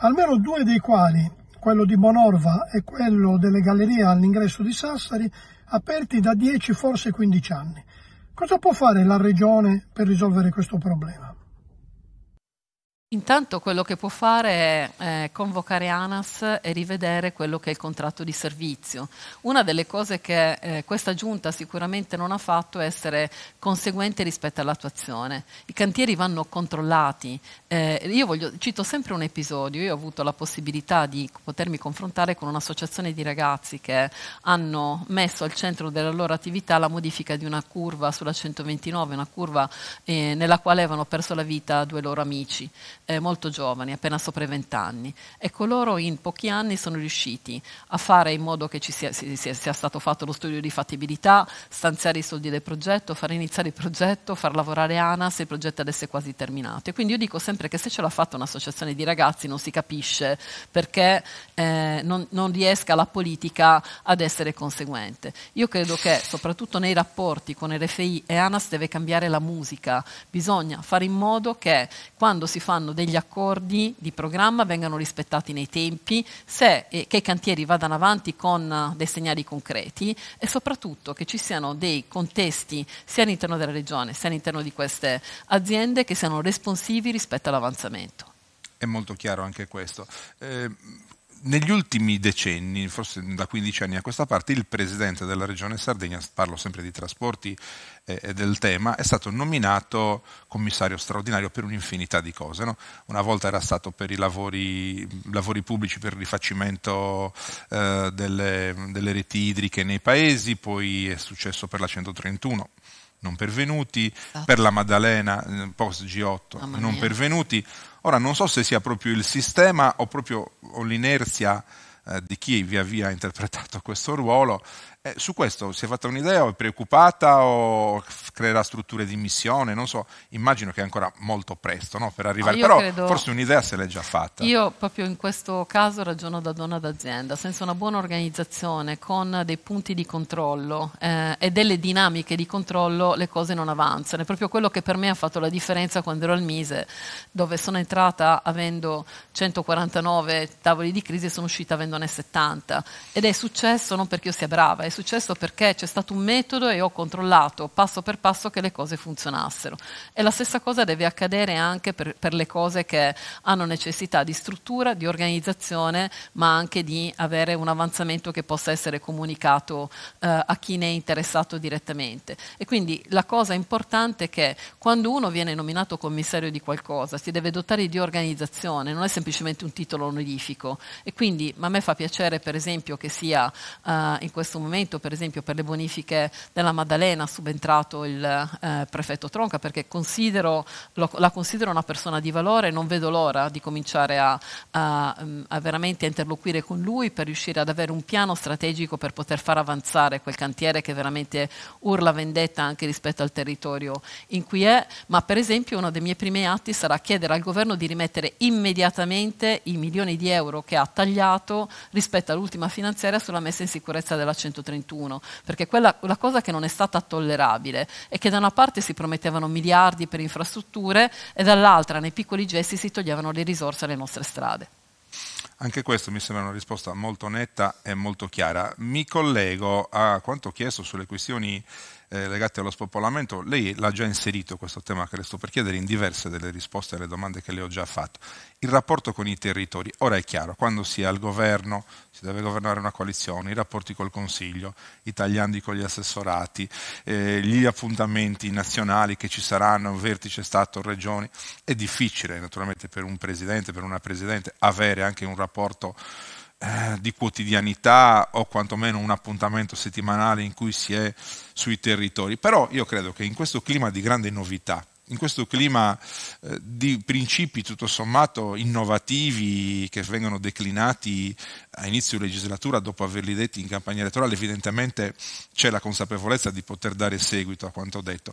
almeno due dei quali, quello di Bonorva e quello delle gallerie all'ingresso di Sassari, aperti da 10 forse 15 anni. Cosa può fare la Regione per risolvere questo problema? Intanto quello che può fare è eh, convocare ANAS e rivedere quello che è il contratto di servizio. Una delle cose che eh, questa giunta sicuramente non ha fatto è essere conseguente rispetto all'attuazione. I cantieri vanno controllati. Eh, io voglio, cito sempre un episodio, io ho avuto la possibilità di potermi confrontare con un'associazione di ragazzi che hanno messo al centro della loro attività la modifica di una curva sulla 129, una curva eh, nella quale avevano perso la vita due loro amici eh, molto giovani, appena sopra i 20 anni. e coloro in pochi anni sono riusciti a fare in modo che ci sia, sia, sia, stato fatto lo studio di fattibilità, stanziare i soldi del progetto, far iniziare il progetto, far lavorare ANA se il progetto adesso è quasi terminato. E quindi io dico sempre che se ce l'ha fatta un'associazione di ragazzi non si capisce perché eh, non, non riesca la politica ad essere conseguente. Io credo che soprattutto nei rapporti con RFI e ANAS deve cambiare la musica, bisogna fare in modo che quando si fanno degli accordi di programma vengano rispettati nei tempi, se, eh, che i cantieri vadano avanti con eh, dei segnali concreti e soprattutto che ci siano dei contesti sia all'interno della regione sia all'interno di queste aziende che siano responsivi rispetto all'avanzamento. È molto chiaro anche questo. Eh, negli ultimi decenni, forse da 15 anni a questa parte, il presidente della regione Sardegna, parlo sempre di trasporti eh, e eh, del tema, è stato nominato commissario straordinario per un'infinità di cose. No? Una volta era stato per i lavori, lavori pubblici, per il rifacimento eh, delle, delle reti idriche nei paesi, poi è successo per la 131 non pervenuti, esatto. per la Maddalena eh, post G8 non pervenuti, Ora non so se sia proprio il sistema o proprio l'inerzia eh, di chi via via ha interpretato questo ruolo eh, su questo si è fatta un'idea o è preoccupata o creerà strutture di missione? Non so, immagino che è ancora molto presto no, per arrivare, ah, però credo, forse un'idea se l'è già fatta. Io proprio in questo caso ragiono da donna d'azienda, senza una buona organizzazione con dei punti di controllo eh, e delle dinamiche di controllo le cose non avanzano. È proprio quello che per me ha fatto la differenza quando ero al Mise, dove sono entrata avendo 149 tavoli di crisi e sono uscita avendone 70. Ed è successo non perché io sia brava, è successo perché c'è stato un metodo e ho controllato passo per passo che le cose funzionassero. E la stessa cosa deve accadere anche per, per le cose che hanno necessità di struttura, di organizzazione, ma anche di avere un avanzamento che possa essere comunicato eh, a chi ne è interessato direttamente. E quindi la cosa importante è che quando uno viene nominato commissario di qualcosa si deve dotare di organizzazione, non è semplicemente un titolo onorifico. E quindi ma a me fa piacere per esempio che sia eh, in questo momento momento, per esempio, per le bonifiche della Maddalena, subentrato il eh, prefetto Tronca, perché considero, lo, la considero una persona di valore, non vedo l'ora di cominciare a, a, mm, a veramente interloquire con lui per riuscire ad avere un piano strategico per poter far avanzare quel cantiere che veramente urla vendetta anche rispetto al territorio in cui è, ma per esempio uno dei miei primi atti sarà chiedere al governo di rimettere immediatamente i milioni di euro che ha tagliato rispetto all'ultima finanziaria sulla messa in sicurezza della 130. 2031, perché quella, la cosa che non è stata tollerabile è che da una parte si promettevano miliardi per infrastrutture e dall'altra nei piccoli gesti si toglievano le risorse alle nostre strade. Anche questo mi sembra una risposta molto netta e molto chiara. Mi collego a quanto chiesto sulle questioni eh, legati allo spopolamento, lei l'ha già inserito questo tema che le sto per chiedere in diverse delle risposte alle domande che le ho già fatto. Il rapporto con i territori, ora è chiaro, quando si è al governo si deve governare una coalizione, i rapporti col Consiglio, i tagliandi con gli assessorati, eh, gli appuntamenti nazionali che ci saranno, vertice Stato, regioni, è difficile naturalmente per un presidente, per una presidente avere anche un rapporto eh, di quotidianità o quantomeno un appuntamento settimanale in cui si è sui territori. Però io credo che in questo clima di grande novità, in questo clima eh, di principi tutto sommato innovativi che vengono declinati a inizio legislatura dopo averli detti in campagna elettorale, evidentemente c'è la consapevolezza di poter dare seguito a quanto detto.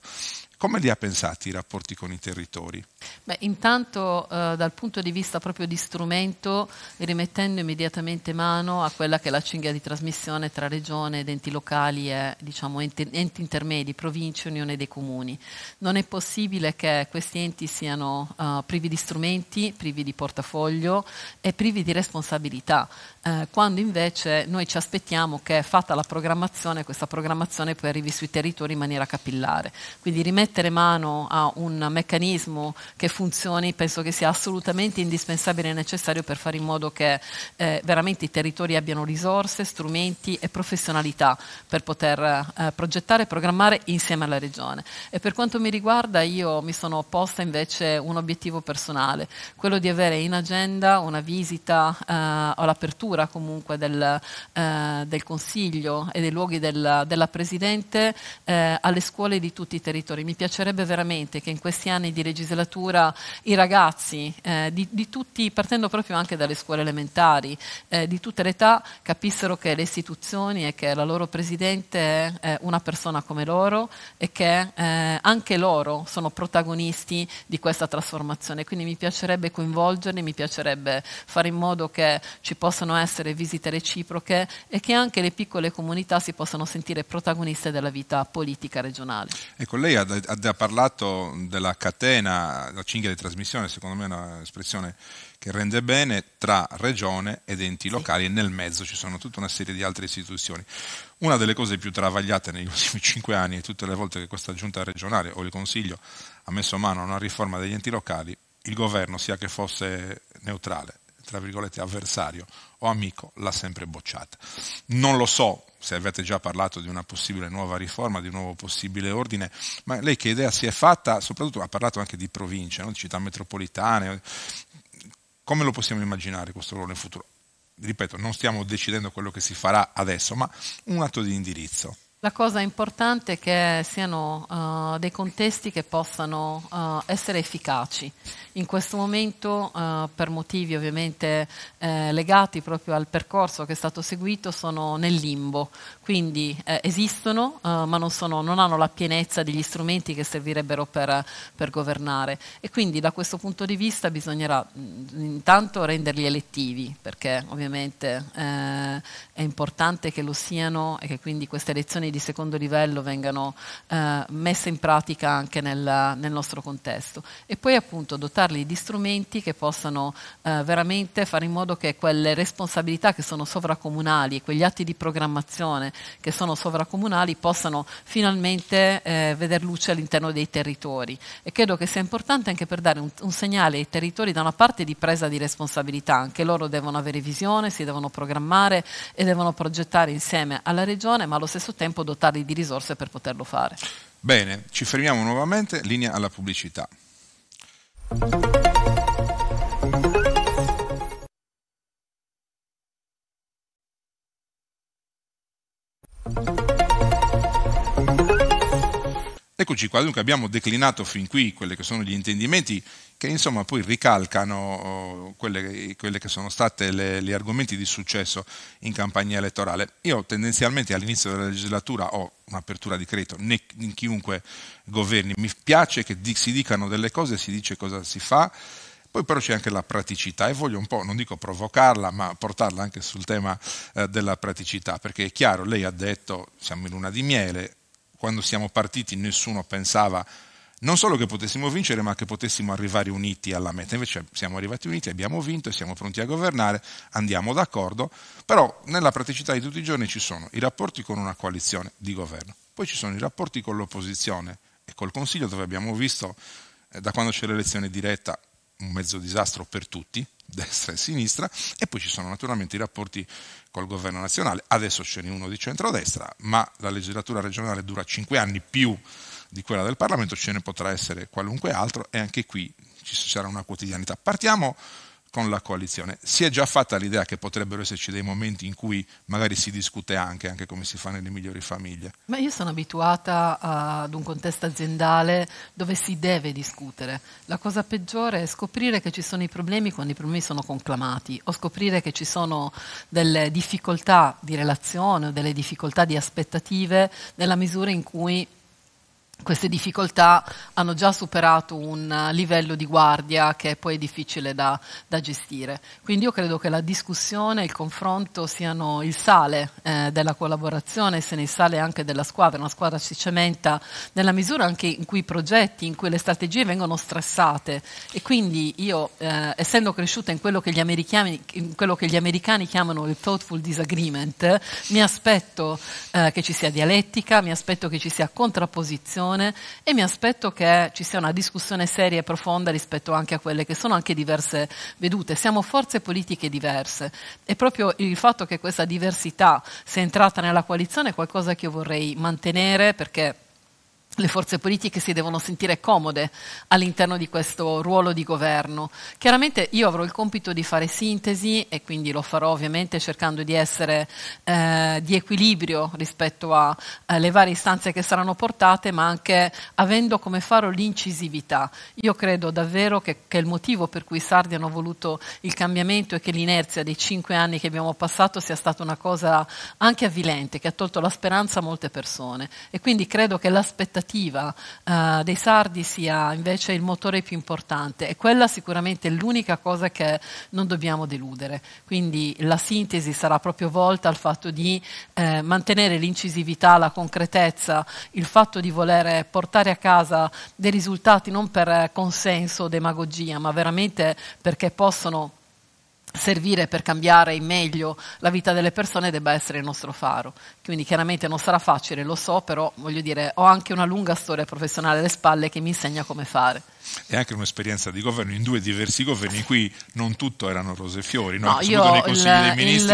Come li ha pensati i rapporti con i territori? Beh, intanto eh, dal punto di vista proprio di strumento, rimettendo immediatamente mano a quella che è la cinghia di trasmissione tra regione ed enti locali e diciamo, enti, enti, intermedi, province, unione dei comuni. Non è possibile che questi enti siano eh, privi di strumenti, privi di portafoglio e privi di responsabilità. Eh, quando invece noi ci aspettiamo che fatta la programmazione, questa programmazione poi arrivi sui territori in maniera capillare. Quindi rimettere mano a un meccanismo che funzioni penso che sia assolutamente indispensabile e necessario per fare in modo che eh, veramente i territori abbiano risorse, strumenti e professionalità per poter eh, progettare e programmare insieme alla regione. E per quanto mi riguarda io mi sono posta invece un obiettivo personale, quello di avere in agenda una visita eh, all'apertura struttura comunque del, eh, del Consiglio e dei luoghi del, della Presidente eh, alle scuole di tutti i territori. Mi piacerebbe veramente che in questi anni di legislatura i ragazzi, eh, di, di tutti, partendo proprio anche dalle scuole elementari, eh, di tutte le età, capissero che le istituzioni e che la loro Presidente è una persona come loro e che eh, anche loro sono protagonisti di questa trasformazione. Quindi mi piacerebbe coinvolgerli, mi piacerebbe fare in modo che ci possano essere essere visite reciproche e che anche le piccole comunità si possano sentire protagoniste della vita politica regionale. Ecco, lei ha, ha parlato della catena, la cinghia di trasmissione, secondo me è un'espressione che rende bene tra regione ed enti locali sì. e nel mezzo ci sono tutta una serie di altre istituzioni. Una delle cose più travagliate negli ultimi cinque anni, tutte le volte che questa giunta regionale o il Consiglio ha messo mano a una riforma degli enti locali, il governo, sia che fosse neutrale, tra virgolette avversario o amico l'ha sempre bocciata. Non lo so se avete già parlato di una possibile nuova riforma, di un nuovo possibile ordine, ma lei che idea ah, si è fatta, soprattutto ha parlato anche di province, no? di città metropolitane, come lo possiamo immaginare questo ruolo in futuro? Ripeto, non stiamo decidendo quello che si farà adesso, ma un atto di indirizzo. La cosa importante è che siano uh, dei contesti che possano uh, essere efficaci. In questo momento, uh, per motivi ovviamente eh, legati proprio al percorso che è stato seguito, sono nel limbo, quindi eh, esistono ma non, sono, non, hanno la pienezza degli strumenti che servirebbero per, per, governare e quindi da questo punto di vista bisognerà mh, mm, intanto renderli elettivi perché ovviamente eh, è importante che lo siano e che quindi queste elezioni di secondo livello vengano eh, messe in pratica anche nel, nel, nostro contesto e poi appunto dotarli di strumenti che possano eh, veramente fare in modo che quelle responsabilità che sono sovracomunali, e quegli atti di programmazione che sono sovracomunali possano finalmente eh, vedere luce all'interno dei territori e credo che sia importante anche per dare un, un segnale ai territori da una parte di presa di responsabilità, anche loro devono avere visione, si devono programmare e devono progettare insieme alla regione ma allo stesso tempo dotarli di risorse per poterlo fare. Bene, ci fermiamo nuovamente, linea alla pubblicità. Eccoci qua, dunque abbiamo declinato fin qui quelli che sono gli intendimenti che insomma poi ricalcano oh, quelle, quelle che sono state le, gli argomenti di successo in campagna elettorale. Io tendenzialmente all'inizio della legislatura ho un'apertura di credito, né in chiunque governi. Mi piace che si dicano delle cose, si dice cosa si fa, poi però c'è anche la praticità e voglio un po', non dico provocarla, ma portarla anche sul tema eh, della praticità, perché è chiaro, lei ha detto siamo in luna di miele, quando siamo partiti nessuno pensava non solo che potessimo vincere, ma che potessimo arrivare uniti alla meta. Invece siamo arrivati uniti, abbiamo vinto, siamo pronti a governare, andiamo d'accordo, però nella praticità di tutti i giorni ci sono i rapporti con una coalizione di governo, poi ci sono i rapporti con l'opposizione e col Consiglio, dove abbiamo visto eh, da quando c'è l'elezione diretta un mezzo disastro per tutti, destra e sinistra, e poi ci sono naturalmente i rapporti col governo nazionale. Adesso ce n'è uno di centrodestra, ma la legislatura regionale dura cinque anni più di quella del Parlamento, ce ne potrà essere qualunque altro e anche qui ci sarà una quotidianità. Partiamo con la coalizione. Si è già fatta l'idea che potrebbero esserci dei momenti in cui magari si discute anche, anche come si fa nelle migliori famiglie. Ma io sono abituata ad un contesto aziendale dove si deve discutere. La cosa peggiore è scoprire che ci sono i problemi quando i problemi sono conclamati o scoprire che ci sono delle difficoltà di relazione o delle difficoltà di aspettative nella misura in cui queste difficoltà hanno già superato un livello di guardia che è poi difficile da, da gestire. Quindi io credo che la discussione e il confronto siano il sale eh, della collaborazione, se ne sale anche della squadra. Una squadra si cementa nella misura anche in cui i progetti, in cui le strategie vengono stressate. E quindi io, eh, essendo cresciuta in quello, in quello, che gli americani chiamano il thoughtful disagreement, mi aspetto eh, che ci sia dialettica, mi aspetto che ci sia contrapposizione discussione e mi aspetto che ci sia una discussione seria e profonda rispetto anche a quelle che sono anche diverse vedute. Siamo forze politiche diverse e proprio il fatto che questa diversità sia entrata nella coalizione è qualcosa che io vorrei mantenere perché le forze politiche si devono sentire comode all'interno di questo ruolo di governo. Chiaramente io avrò il compito di fare sintesi e quindi lo farò ovviamente cercando di essere eh, di equilibrio rispetto alle eh, varie istanze che saranno portate, ma anche avendo come faro l'incisività. Io credo davvero che, che il motivo per cui i sardi hanno voluto il cambiamento e che l'inerzia dei cinque anni che abbiamo passato sia stata una cosa anche avvilente, che ha tolto la speranza a molte persone. E quindi credo che l'aspettativa associativa eh, dei sardi sia invece il motore più importante e quella sicuramente è l'unica cosa che non dobbiamo deludere. Quindi la sintesi sarà proprio volta al fatto di eh, mantenere l'incisività, la concretezza, il fatto di volere portare a casa dei risultati non per consenso o demagogia, ma veramente perché possono servire per cambiare in meglio la vita delle persone debba essere il nostro faro. Quindi chiaramente non sarà facile, lo so, però voglio dire, ho anche una lunga storia professionale alle spalle che mi insegna come fare e anche un'esperienza di governo in due diversi governi in cui non tutto erano rose e fiori. No, no io il, il,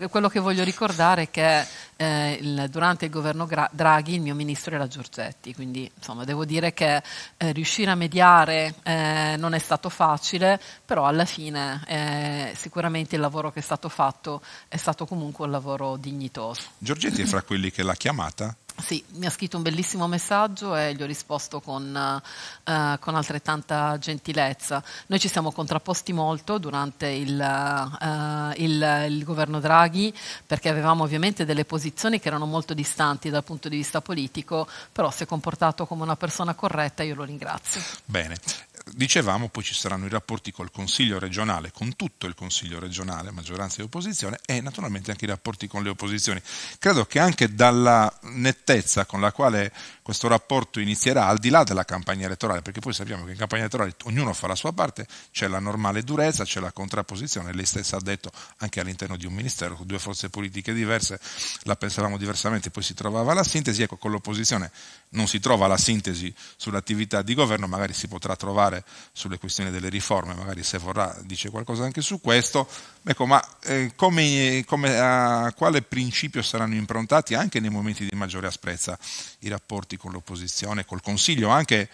il, quello che voglio ricordare è che eh, durante il governo Gra- Draghi il mio ministro era Giorgetti, quindi insomma, devo dire che eh, riuscire a mediare eh, non è stato facile, però alla fine eh, sicuramente il lavoro che è stato fatto è stato comunque un lavoro dignitoso. Giorgetti è fra quelli che l'ha chiamata? Sì, mi ha scritto un bellissimo messaggio e gli ho risposto con, eh, con altrettanta gentilezza. Noi ci siamo contrapposti molto durante il, eh, il, il, governo Draghi perché avevamo ovviamente delle posizioni che erano molto distanti dal punto di vista politico, però si è comportato come una persona corretta e io lo ringrazio. Bene, dicevamo poi ci saranno i rapporti col Consiglio regionale, con tutto il Consiglio regionale, maggioranza e opposizione, e naturalmente anche i rapporti con le opposizioni. Credo che anche dalla nettezza con la quale questo rapporto inizierà al di là della campagna elettorale, perché poi sappiamo che in campagna elettorale ognuno fa la sua parte, c'è la normale durezza, c'è la contrapposizione, lei stessa ha detto anche all'interno di un ministero con due forze politiche diverse, la pensavamo diversamente, poi si trovava la sintesi, ecco con l'opposizione non si trova la sintesi sull'attività di governo, magari si potrà trovare sulle questioni delle riforme, magari se vorrà dice qualcosa anche su questo, ecco, ma eh, come, come, a quale principio saranno improntati anche nei momenti di maggiore asprezza i rapporti con l'opposizione, col Consiglio, anche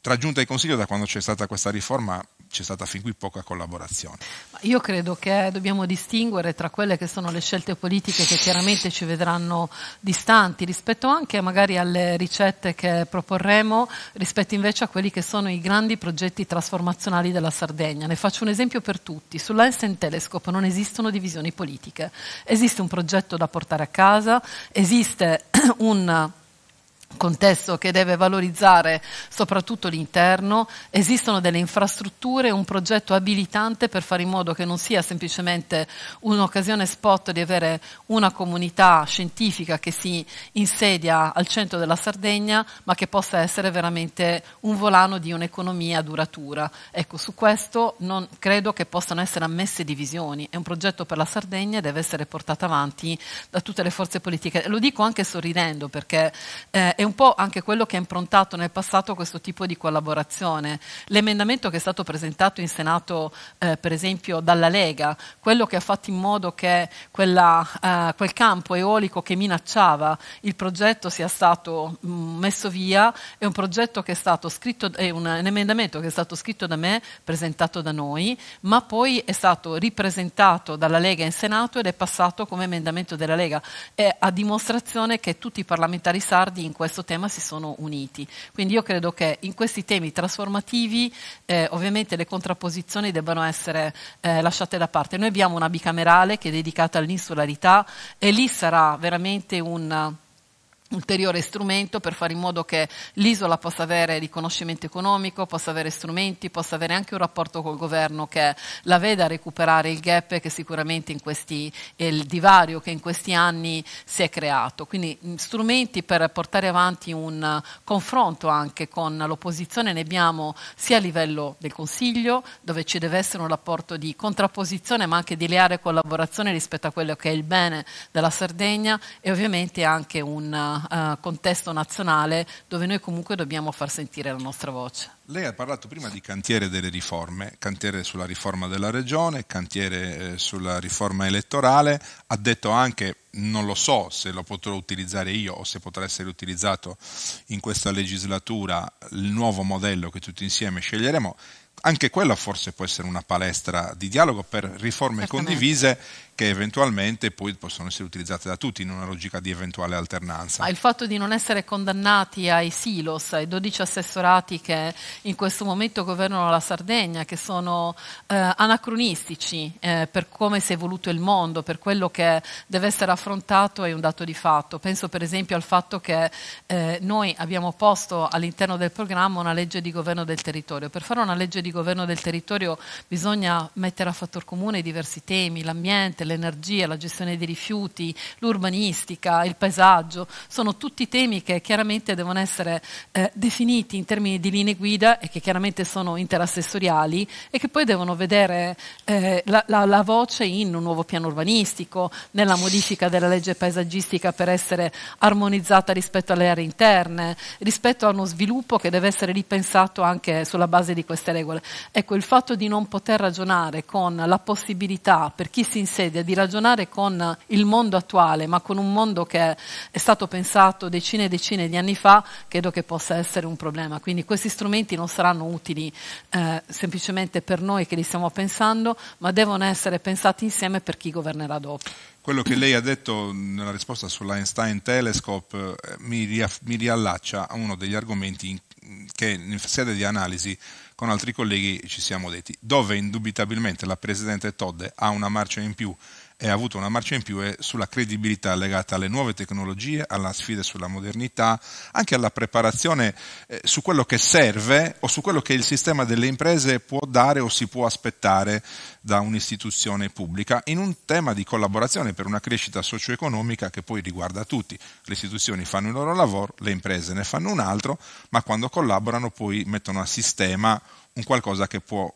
tra Giunta e Consiglio da quando c'è stata questa riforma c'è stata fin qui poca collaborazione. Io credo che dobbiamo distinguere tra quelle che sono le scelte politiche che chiaramente ci vedranno distanti rispetto anche magari alle ricette che proporremo, rispetto invece a quelli che sono i grandi progetti trasformazionali della Sardegna. Ne faccio un esempio per tutti. Sulla Telescope non esistono divisioni politiche. Esiste un progetto da portare a casa, esiste un contesto che deve valorizzare soprattutto l'interno, esistono delle infrastrutture, un progetto abilitante per fare in modo che non sia semplicemente un'occasione spot di avere una comunità scientifica che si insedia al centro della Sardegna, ma che possa essere veramente un volano di un'economia duratura. Ecco, su questo non credo che possano essere ammesse divisioni, è un progetto per la Sardegna e deve essere portato avanti da tutte le forze politiche. Lo dico anche sorridendo perché eh, è un po' anche quello che ha improntato nel passato questo tipo di collaborazione. L'emendamento che è stato presentato in Senato, eh, per esempio, dalla Lega, quello che ha fatto in modo che quella, eh, quel campo eolico che minacciava il progetto sia stato mh, mm, messo via, è un, è scritto, è un, un emendamento che è stato scritto da me, presentato da noi, ma poi è stato ripresentato dalla Lega in Senato ed è passato come emendamento della Lega, è a dimostrazione che tutti i parlamentari sardi in questo questo tema si sono uniti. Quindi io credo che in questi temi trasformativi eh, ovviamente le contrapposizioni debbano essere eh, lasciate da parte. Noi abbiamo una bicamerale che è dedicata all'insularità e lì sarà veramente un ulteriore strumento per fare in modo che l'isola possa avere riconoscimento economico, possa avere strumenti, possa avere anche un rapporto col governo che la veda recuperare il gap che sicuramente in questi, eh, il divario che in questi anni si è creato. Quindi mm, strumenti per portare avanti un confronto anche con l'opposizione ne abbiamo sia a livello del Consiglio, dove ci deve essere un rapporto di contrapposizione ma anche di leale collaborazione rispetto a quello che è il bene della Sardegna e ovviamente anche un uh, contesto nazionale dove noi comunque dobbiamo far sentire la nostra voce. Lei ha parlato prima di cantiere delle riforme, cantiere sulla riforma della regione, cantiere eh, sulla riforma elettorale, ha detto anche non lo so se lo potrò utilizzare io o se potrà essere utilizzato in questa legislatura il nuovo modello che tutti insieme sceglieremo anche quella forse può essere una palestra di dialogo per riforme condivise che eventualmente poi possono essere utilizzate da tutti in una logica di eventuale alternanza. Ma il fatto di non essere condannati ai silos, ai 12 assessorati che in questo momento governano la Sardegna, che sono eh, anacronistici eh, per come si è evoluto il mondo, per quello che deve essere affrontato è un dato di fatto. Penso per esempio al fatto che eh, noi abbiamo posto all'interno del programma una legge di governo del territorio. Per fare una legge di governo del territorio bisogna mettere a fattor comune diversi temi, l'ambiente, ambiente, l'energia, la gestione dei rifiuti, l'urbanistica, il paesaggio, sono tutti temi che chiaramente devono essere eh, definiti in termini di linee guida e che chiaramente sono interassessoriali e che poi devono vedere eh, la, la, la voce in un nuovo piano urbanistico, nella modifica della legge paesaggistica per essere armonizzata rispetto alle aree interne, rispetto a uno sviluppo che deve essere ripensato anche sulla base di queste regole. Ecco, il fatto di non poter ragionare con la possibilità per chi si insedia tragedia, di ragionare con il mondo attuale, ma con un mondo che è stato pensato decine e decine di anni fa, credo che possa essere un problema. Quindi questi strumenti non saranno utili eh, semplicemente per noi che li stiamo pensando, ma devono essere pensati insieme per chi governerà dopo. Quello che lei ha detto nella risposta sull'Einstein Telescope eh, mi, ria- mi riallaccia a uno degli argomenti in- che in sede di analisi con altri colleghi ci siamo detti, dove indubitabilmente la Presidente Todde ha una marcia in più e ha avuto una marcia in più sulla credibilità legata alle nuove tecnologie, alla sfida sulla modernità, anche alla preparazione eh, su quello che serve o su quello che il sistema delle imprese può dare o si può aspettare da un'istituzione pubblica in un tema di collaborazione per una crescita socio-economica che poi riguarda tutti. Le istituzioni fanno il loro lavoro, le imprese ne fanno un altro, ma quando collaborano poi mettono a sistema un qualcosa che può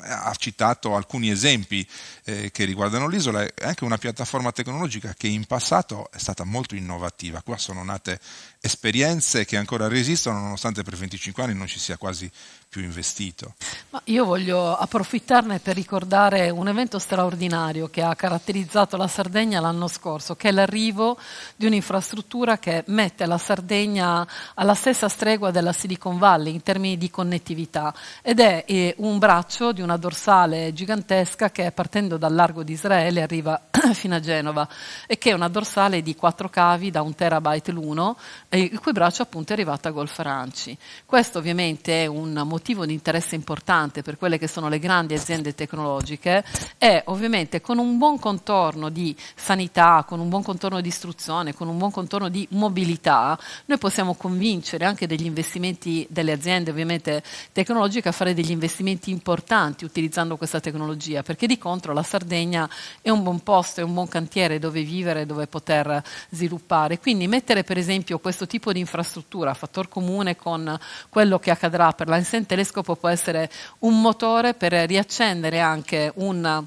ha citato alcuni esempi eh, che riguardano l'isola, è anche una piattaforma tecnologica che in passato è stata molto innovativa. Qua sono nate esperienze che ancora resistono nonostante per 25 anni non ci sia quasi più investito. Ma io voglio approfittarne per ricordare un evento straordinario che ha caratterizzato la Sardegna l'anno scorso, che è l'arrivo di un'infrastruttura che mette la Sardegna alla stessa stregua della Silicon Valley in termini di connettività ed è eh, un braccio di una dorsale gigantesca che partendo dal largo di Israele arriva fino a Genova e che è una dorsale di quattro cavi da un terabyte l'uno il cui braccio appunto è arrivato a Golf Aranci. Questo ovviamente è un motivo di interesse importante per quelle che sono le grandi aziende tecnologiche e ovviamente con un buon contorno di sanità, con un buon contorno di istruzione, con un buon contorno di mobilità, noi possiamo convincere anche degli investimenti delle aziende ovviamente tecnologiche a fare degli investimenti importanti utilizzando questa tecnologia, perché di contro la Sardegna è un buon posto, è un buon cantiere dove vivere, dove poter sviluppare. Quindi mettere per esempio questo questo tipo di infrastruttura, fattor comune con quello che accadrà per l'Einstein Telescopo, può essere un motore per riaccendere anche un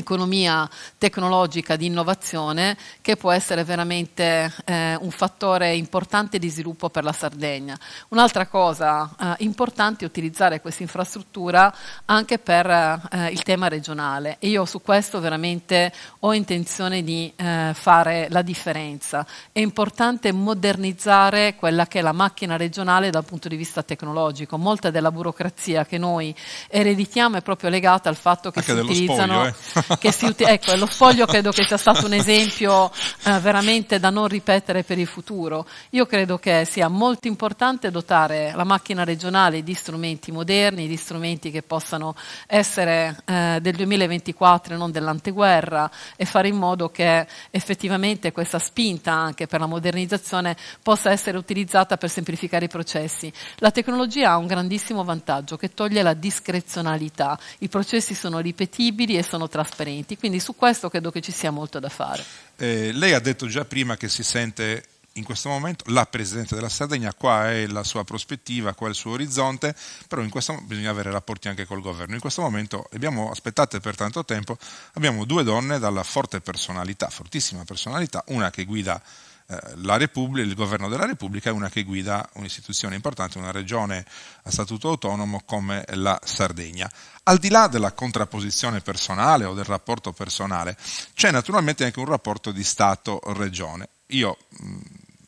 economia tecnologica di innovazione che può essere veramente eh, un fattore importante di sviluppo per la Sardegna. Un'altra cosa eh, importante è utilizzare questa infrastruttura anche per eh, il tema regionale e io su questo veramente ho intenzione di eh, fare la differenza. È importante modernizzare quella che è la macchina regionale dal punto di vista tecnologico. Molta della burocrazia che noi ereditiamo è proprio legata al fatto che anche si utilizzano... Spoglio, eh che si utilizza. Ecco, lo sfoglio credo che sia stato un esempio eh, veramente da non ripetere per il futuro. Io credo che sia molto importante dotare la macchina regionale di strumenti moderni, di strumenti che possano essere eh, del 2024 e non dell'anteguerra e fare in modo che effettivamente questa spinta anche per la modernizzazione possa essere utilizzata per semplificare i processi. La tecnologia ha un grandissimo vantaggio che toglie la discrezionalità. I processi sono ripetibili e sono trasparenti trasparenti, quindi su questo credo che ci sia molto da fare. Eh, lei ha detto già prima che si sente in questo momento la Presidente della Sardegna, qua è la sua prospettiva, qua è il suo orizzonte, però in questo, bisogna avere rapporti anche col governo. In questo momento abbiamo aspettate per tanto tempo, abbiamo due donne dalla forte personalità, fortissima personalità, una che guida eh, il governo della Repubblica è una che guida un'istituzione importante, una regione a statuto autonomo come la Sardegna. Al di là della contrapposizione personale o del rapporto personale, c'è naturalmente anche un rapporto di Stato-Regione. Io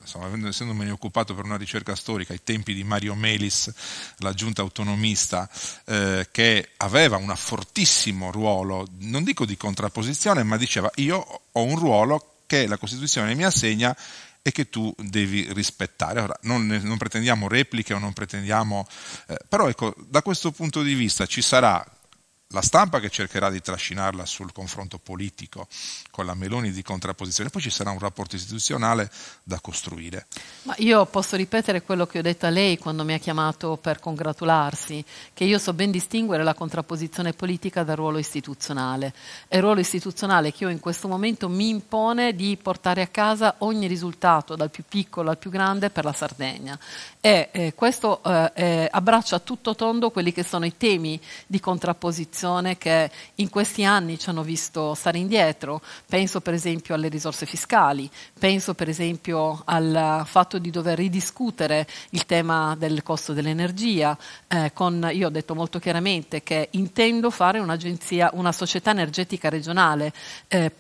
insomma, essendomene occupato per una ricerca storica ai tempi di Mario Melis, la giunta autonomista, eh, che aveva un fortissimo ruolo, non dico di contrapposizione, ma diceva io ho un ruolo che la Costituzione mi assegna e che tu devi rispettare. Ora, non, non pretendiamo repliche o non pretendiamo... Eh, però ecco, da questo punto di vista ci sarà la stampa che cercherà di trascinarla sul confronto politico con la Meloni di contrapposizione, poi ci sarà un rapporto istituzionale da costruire. Ma io posso ripetere quello che ho detto a lei quando mi ha chiamato per congratularsi, che io so ben distinguere la contrapposizione politica dal ruolo istituzionale. È il ruolo istituzionale che io in questo momento mi impone di portare a casa ogni risultato, dal più piccolo al più grande, per la Sardegna. E eh, questo eh, eh abbraccia a tutto tondo quelli che sono i temi di contrapposizione condizione che in questi anni ci hanno visto stare indietro. Penso per esempio alle risorse fiscali, penso per esempio al fatto di dover ridiscutere il tema del costo dell'energia. Eh, con, io ho detto molto chiaramente che intendo fare un'agenzia, una società energetica regionale, eh,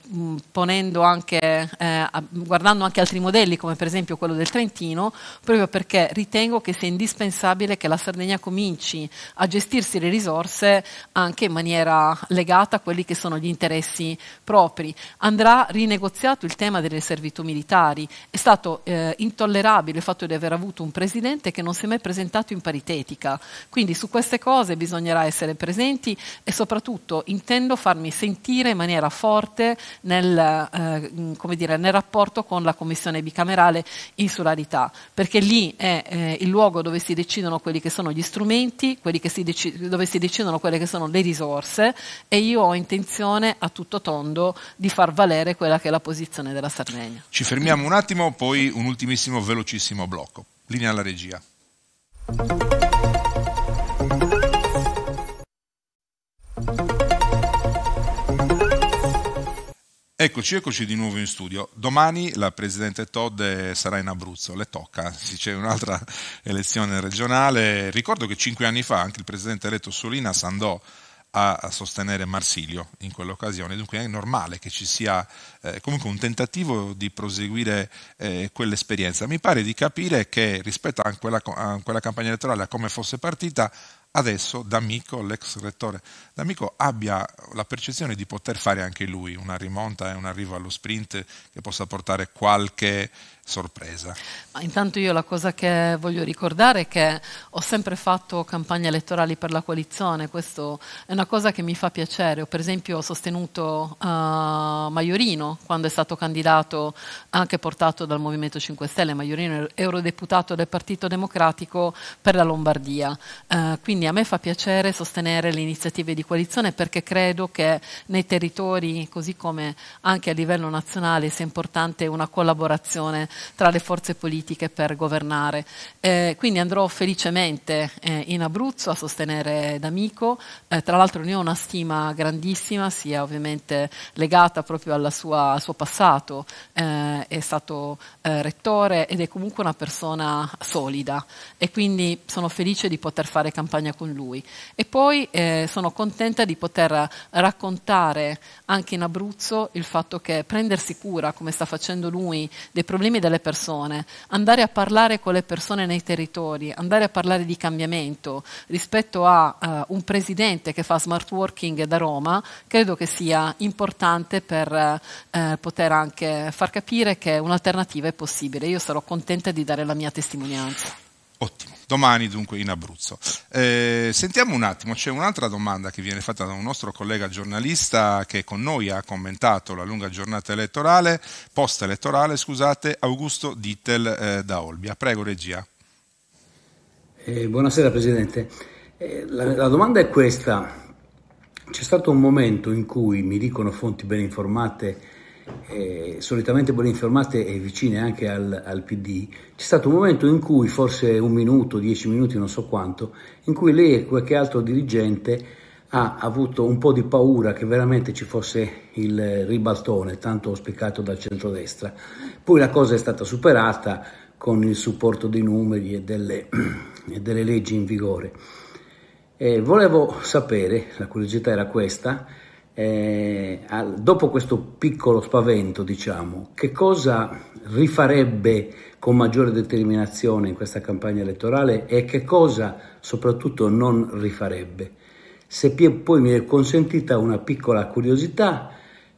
anche, eh, guardando anche altri modelli come per esempio quello del Trentino, proprio perché ritengo che sia indispensabile che la Sardegna cominci a gestirsi le risorse anche anche in maniera legata a quelli che sono gli interessi propri. Andrà rinegoziato il tema delle servitù militari. È stato eh, intollerabile il fatto di aver avuto un presidente che non si è mai presentato in paritetica. Quindi su queste cose bisognerà essere presenti e soprattutto intendo farmi sentire in maniera forte nel, eh, dire, nel rapporto con la Commissione bicamerale insularità, perché lì è eh, il luogo dove si decidono quelli che sono gli strumenti, si dove si decidono quelle che sono le risorse risorse e io ho intenzione a tutto tondo di far valere quella che è la posizione della Sardegna. Ci fermiamo un attimo, poi un ultimissimo velocissimo blocco. Linea alla regia. Eccoci, eccoci di nuovo in studio. Domani la Presidente Todd sarà in Abruzzo, le tocca, c'è un'altra elezione regionale. Ricordo che cinque anni fa anche il Presidente eletto Solina andò a sostenere Marsilio in quell'occasione, dunque è normale che ci sia eh, comunque un tentativo di proseguire eh, quell'esperienza. Mi pare di capire che rispetto a quella, a quella campagna elettorale, a come fosse partita, adesso D'Amico, l'ex rettore D'Amico, abbia la percezione di poter fare anche lui una rimonta e un arrivo allo sprint che possa portare qualche sorpresa. Ma intanto io la cosa che voglio ricordare è che ho sempre fatto campagne elettorali per la coalizione, questo è una cosa che mi fa piacere. Ho per esempio sostenuto uh, Maiorino quando è stato candidato, anche portato dal Movimento 5 Stelle, Maiorino è eurodeputato del Partito Democratico per la Lombardia. Uh, quindi a me fa piacere sostenere le iniziative di coalizione perché credo che nei territori, così come anche a livello nazionale, sia importante una collaborazione tra le forze politiche per governare. Eh, quindi andrò felicemente eh, in Abruzzo a sostenere D'Amico, eh, tra l'altro ne ho una stima grandissima, sia ovviamente legata proprio sua, al suo passato, eh, è stato eh, rettore ed è comunque una persona solida e quindi sono felice di poter fare campagna con lui. E poi eh, sono contenta di poter raccontare anche in Abruzzo il fatto che prendersi cura, come sta facendo lui, dei problemi della delle persone, andare a parlare con le persone nei territori, andare a parlare di cambiamento rispetto a uh, un presidente che fa smart working da Roma, credo che sia importante per uh, poter anche far capire che un'alternativa è possibile. Io sarò contenta di dare la mia testimonianza. Ottimo domani dunque in Abruzzo. Eh, sentiamo un attimo, c'è un'altra domanda che viene fatta da un nostro collega giornalista che con noi ha commentato la lunga giornata elettorale, post elettorale, scusate, Augusto Dittel eh, da Olbia. Prego regia. Eh, buonasera Presidente. Eh, la, la domanda è questa. C'è stato un momento in cui, mi dicono fonti ben informate, eh, solitamente ben informate e vicine anche al, al, PD, c'è stato un momento in cui, forse un minuto, dieci minuti, non so quanto, in cui lei e qualche altro dirigente ha avuto un po' di paura che veramente ci fosse il ribaltone tanto auspicato dal centrodestra. Poi la cosa è stata superata con il supporto dei numeri e delle, e delle leggi in vigore. Eh, volevo sapere, la curiosità era questa, eh, dopo questo piccolo spavento, diciamo, che cosa rifarebbe con maggiore determinazione in questa campagna elettorale e che cosa soprattutto non rifarebbe? Se poi mi è consentita una piccola curiosità,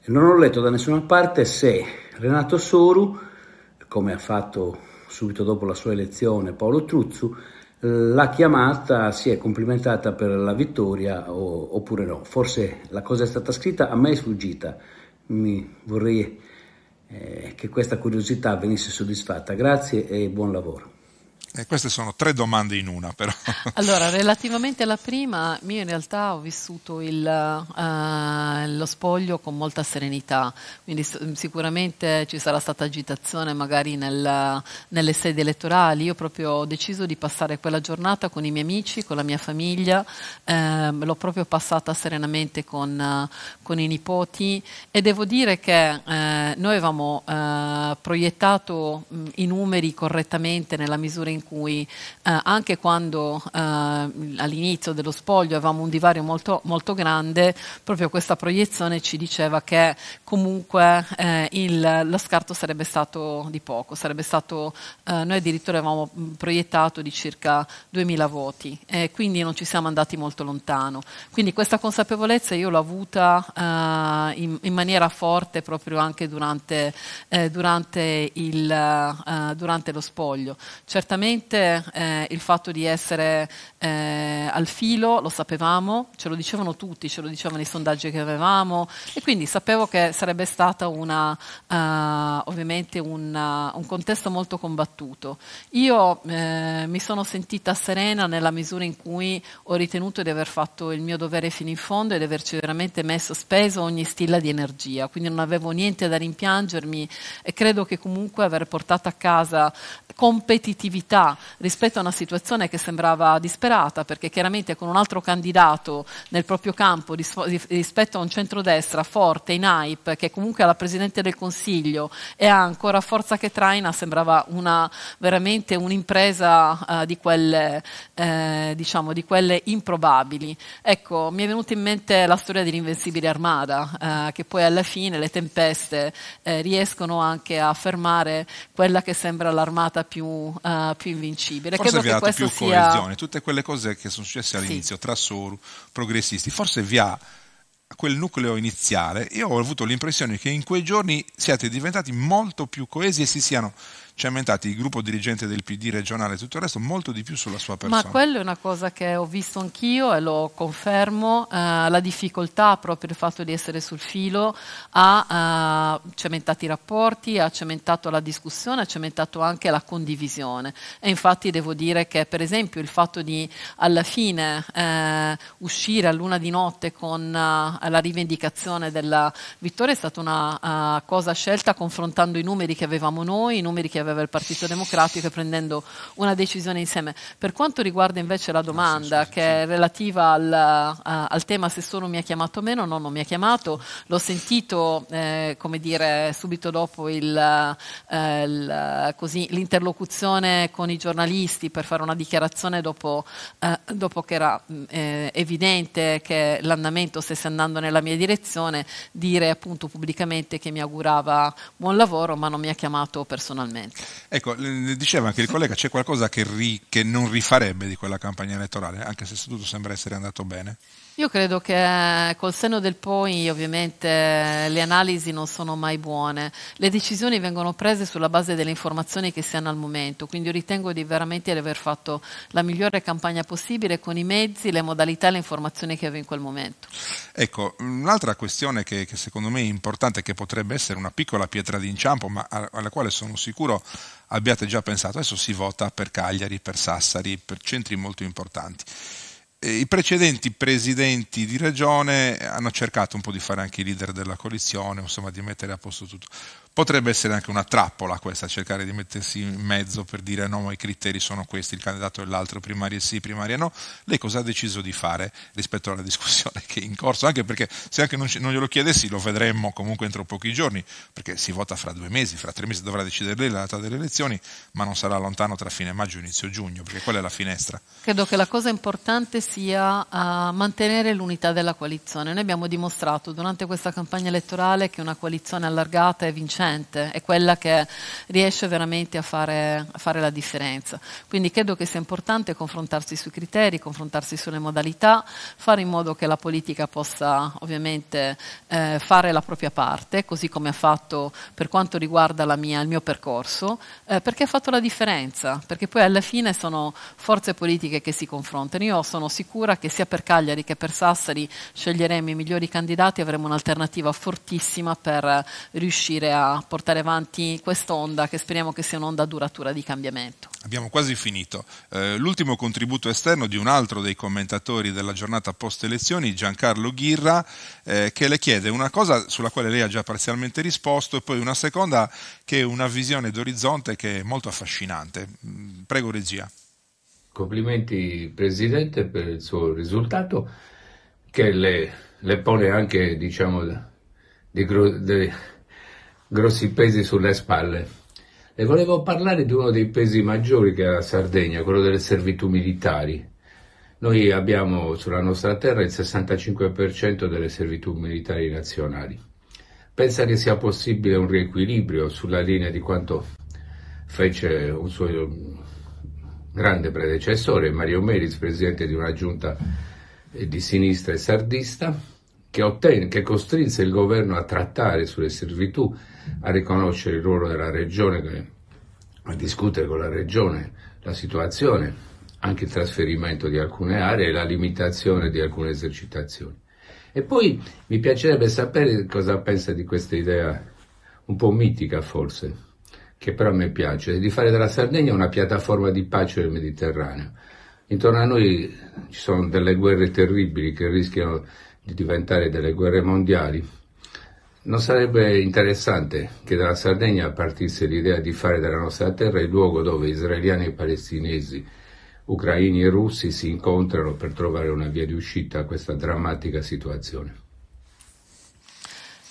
non ho letto da nessuna parte se Renato Soru, come ha fatto subito dopo la sua elezione Paolo Truzzu, eh, la chiamata si è complimentata per la vittoria o, oppure no. Forse la cosa è stata scritta, a me è sfuggita. Mi vorrei eh, che questa curiosità venisse soddisfatta. Grazie e buon lavoro. Eh, queste sono tre domande in una però. Allora, relativamente alla prima, io in realtà ho vissuto il, uh, lo spoglio con molta serenità, quindi sicuramente ci sarà stata agitazione magari nel, nelle sedi elettorali, io proprio ho deciso di passare quella giornata con i miei amici, con la mia famiglia, eh, l'ho proprio passata serenamente con, con, i nipoti e devo dire che eh, noi avevamo eh, proiettato mh, mm, i numeri correttamente nella misura in in cui eh, anche quando eh, all'inizio dello spoglio avevamo un divario molto, molto, grande, proprio questa proiezione ci diceva che comunque eh, il, lo scarto sarebbe stato di poco, sarebbe stato, eh, noi addirittura avevamo mm, proiettato di circa 2000 voti e quindi non ci siamo andati molto lontano. Quindi questa consapevolezza io l'ho avuta eh, in, in, maniera forte proprio anche durante, eh, durante, il, durante lo spoglio. Certamente sicuramente eh, il fatto di essere eh, al filo, lo sapevamo, ce lo dicevano tutti, ce lo dicevano i sondaggi che avevamo e quindi sapevo che sarebbe stato uh, eh, ovviamente una, un contesto molto combattuto. Io eh, mi sono sentita serena nella misura in cui ho ritenuto di aver fatto il mio dovere fino in fondo e di averci veramente messo speso ogni stilla di energia, quindi non avevo niente da rimpiangermi e credo che comunque aver portato a casa competitività civiltà rispetto a una situazione che sembrava disperata, perché chiaramente con un altro candidato nel proprio campo rispetto a un centrodestra forte in AIP, che comunque la Presidente del Consiglio e ha ancora forza che traina, sembrava una, veramente un'impresa eh, di, quelle, eh, diciamo, di quelle improbabili. Ecco, mi è venuta in mente la storia dell'invincibile Armada, eh, che poi alla fine le tempeste eh, riescono anche a fermare quella che sembra l'armata più, eh, più più invincibile. Forse Credo vi ha dato più sia... coesione, tutte quelle cose che sono successe all'inizio sì. tra Soru, progressisti, forse vi ha quel nucleo iniziale, io ho avuto l'impressione che in quei giorni siate diventati molto più coesi e si siano ci ha inventati il gruppo dirigente del PD regionale e tutto il resto, molto di più sulla sua persona. Ma quella è una cosa che ho visto anch'io e lo confermo, eh, la difficoltà proprio il fatto di essere sul filo ha eh, cementato i rapporti, ha cementato la discussione, ha cementato anche la condivisione. E infatti devo dire che per esempio il fatto di alla fine eh, uscire a luna di notte con eh, la rivendicazione della vittoria è stata una uh, cosa scelta confrontando i numeri che avevamo noi, i numeri che avevamo aveva il Partito Democratico e prendendo una decisione insieme. Per quanto riguarda invece la domanda ah, che è relativa al, a, al tema se solo mi ha chiamato o meno, no, non mi ha chiamato, l'ho sentito eh, come dire, subito dopo il, eh, il, così, l'interlocuzione con i giornalisti per fare una dichiarazione dopo, eh, dopo che era mm, eh, evidente che l'andamento stesse andando nella mia direzione, dire appunto pubblicamente che mi augurava buon lavoro ma non mi ha chiamato personalmente. Ecco, diceva anche il collega, c'è qualcosa che, ri, che non rifarebbe di quella campagna elettorale, anche se tutto sembra essere andato bene? Io credo che eh, col senno del poi ovviamente eh, le analisi non sono mai buone, le decisioni vengono prese sulla base delle informazioni che si hanno al momento, quindi io ritengo di veramente aver fatto la migliore campagna possibile con i mezzi, le modalità e le informazioni che avevo in quel momento. Ecco, un'altra questione che, che secondo me è importante, che potrebbe essere una piccola pietra d'inciampo, ma alla quale sono sicuro abbiate già pensato, adesso si vota per Cagliari, per Sassari, per centri molto importanti eh, i precedenti presidenti di regione hanno cercato un po' di fare anche i leader della coalizione, insomma di mettere a posto tutto. Potrebbe essere anche una trappola questa, cercare di mettersi in mezzo per dire no, ma i criteri sono questi, il candidato è l'altro, primarie sì, primarie no. Lei cosa ha deciso di fare rispetto alla discussione che è in corso? Anche perché se anche non, non glielo chiedessi lo vedremmo comunque entro pochi giorni, perché si vota fra due mesi, fra tre mesi dovrà decidere lei la data delle elezioni, ma non sarà lontano tra fine maggio e inizio giugno, perché quella è la finestra. Credo che la cosa importante sia uh, mantenere l'unità della coalizione. Noi abbiamo dimostrato durante questa campagna elettorale che una coalizione allargata è vincente vincente, è quella che riesce veramente a fare, a fare la differenza. Quindi credo che sia importante confrontarsi sui criteri, confrontarsi sulle modalità, fare in modo che la politica possa ovviamente eh, fare la propria parte, così come ha fatto per quanto riguarda mia, il mio percorso, eh, perché ha fatto la differenza, perché poi alla fine sono forze politiche che si confrontano. Io sono sicura che sia per Cagliari che per Sassari sceglieremo i migliori candidati e avremo un'alternativa fortissima per riuscire a, portare avanti quest'onda che speriamo che sia un'onda duratura di cambiamento. Abbiamo quasi finito. Eh, l'ultimo contributo esterno di un altro dei commentatori della giornata post elezioni, Giancarlo Ghirra, eh, che le chiede una cosa sulla quale lei ha già parzialmente risposto e poi una seconda che è una visione d'orizzonte che è molto affascinante. Mm, prego regia. Complimenti Presidente per il suo risultato che le, le pone anche diciamo, di, di, grossi pesi sulle spalle. Le volevo parlare di uno dei pesi maggiori che ha la Sardegna, quello delle servitù militari. Noi abbiamo sulla nostra terra il 65% delle servitù militari nazionali. Pensa che sia possibile un riequilibrio sulla linea di quanto fece un suo grande predecessore, Mario Meris, presidente di una giunta di sinistra e sardista, che, ottenne, che costrinse il governo a trattare sulle servitù, a riconoscere il ruolo della regione, a discutere con la regione la situazione, anche il trasferimento di alcune aree e la limitazione di alcune esercitazioni. E poi mi piacerebbe sapere cosa pensa di questa idea, un po' mitica forse, che però a me piace, di fare della Sardegna una piattaforma di pace del Mediterraneo. Intorno a noi ci sono delle guerre terribili che rischiano il diventare delle guerre mondiali, non sarebbe interessante che dalla Sardegna partisse l'idea di fare della nostra terra il luogo dove israeliani e palestinesi, ucraini e russi si incontrano per trovare una via di uscita a questa drammatica situazione?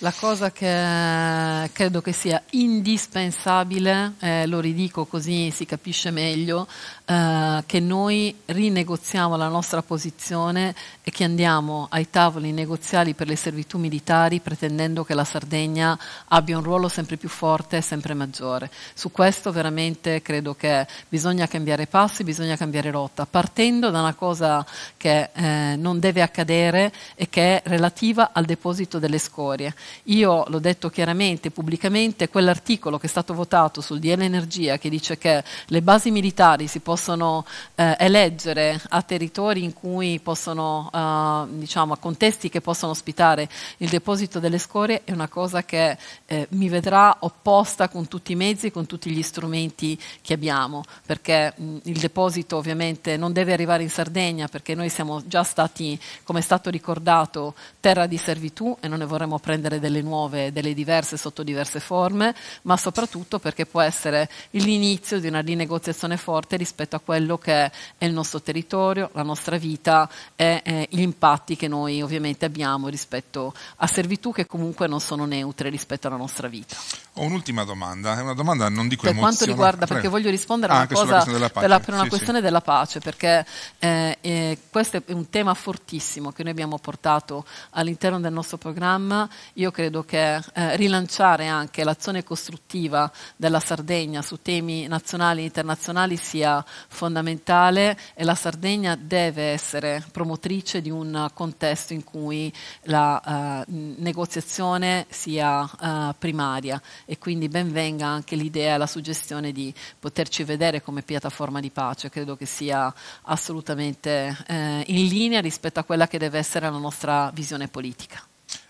La cosa che credo che sia indispensabile, eh, lo ridico così si capisce meglio, eh, che noi rinegoziamo la nostra posizione e che andiamo ai tavoli negoziali per le servitù militari pretendendo che la Sardegna abbia un ruolo sempre più forte e sempre maggiore. Su questo veramente credo che bisogna cambiare passi, bisogna cambiare rotta, partendo da una cosa che eh, non deve accadere e che è relativa al deposito delle scorie. Io l'ho detto chiaramente, pubblicamente, quell'articolo che è stato votato sul DL Energia che dice che le basi militari si possono possono eh, eleggere a territori in cui possono, eh, diciamo, a contesti che possono ospitare il deposito delle scorie è una cosa che eh, mi vedrà opposta con tutti i mezzi, con tutti gli strumenti che abbiamo, perché mh, il deposito ovviamente non deve arrivare in Sardegna perché noi siamo già stati, come è stato ricordato, terra di servitù e non ne vorremmo prendere delle nuove, delle diverse sotto diverse forme, ma soprattutto perché può essere l'inizio di una rinegoziazione forte rispetto rispetto a quello che è il nostro territorio, la nostra vita e eh, gli impatti che noi ovviamente abbiamo rispetto a servitù che comunque non sono neutre rispetto alla nostra vita. Ho un'ultima domanda, è una domanda non dico per emozionale. Per quanto riguarda, Prego. perché voglio rispondere a ah, una cosa per, la, per una sì, questione sì. della pace, perché eh, eh, questo è un tema fortissimo che noi abbiamo portato all'interno del nostro programma. Io credo che eh, rilanciare anche l'azione costruttiva della Sardegna su temi nazionali e internazionali sia fondamentale e la Sardegna deve essere promotrice di un contesto in cui la uh, negoziazione sia uh, primaria e quindi ben venga anche l'idea e la suggestione di poterci vedere come piattaforma di pace, credo che sia assolutamente eh, in linea rispetto a quella che deve essere la nostra visione politica.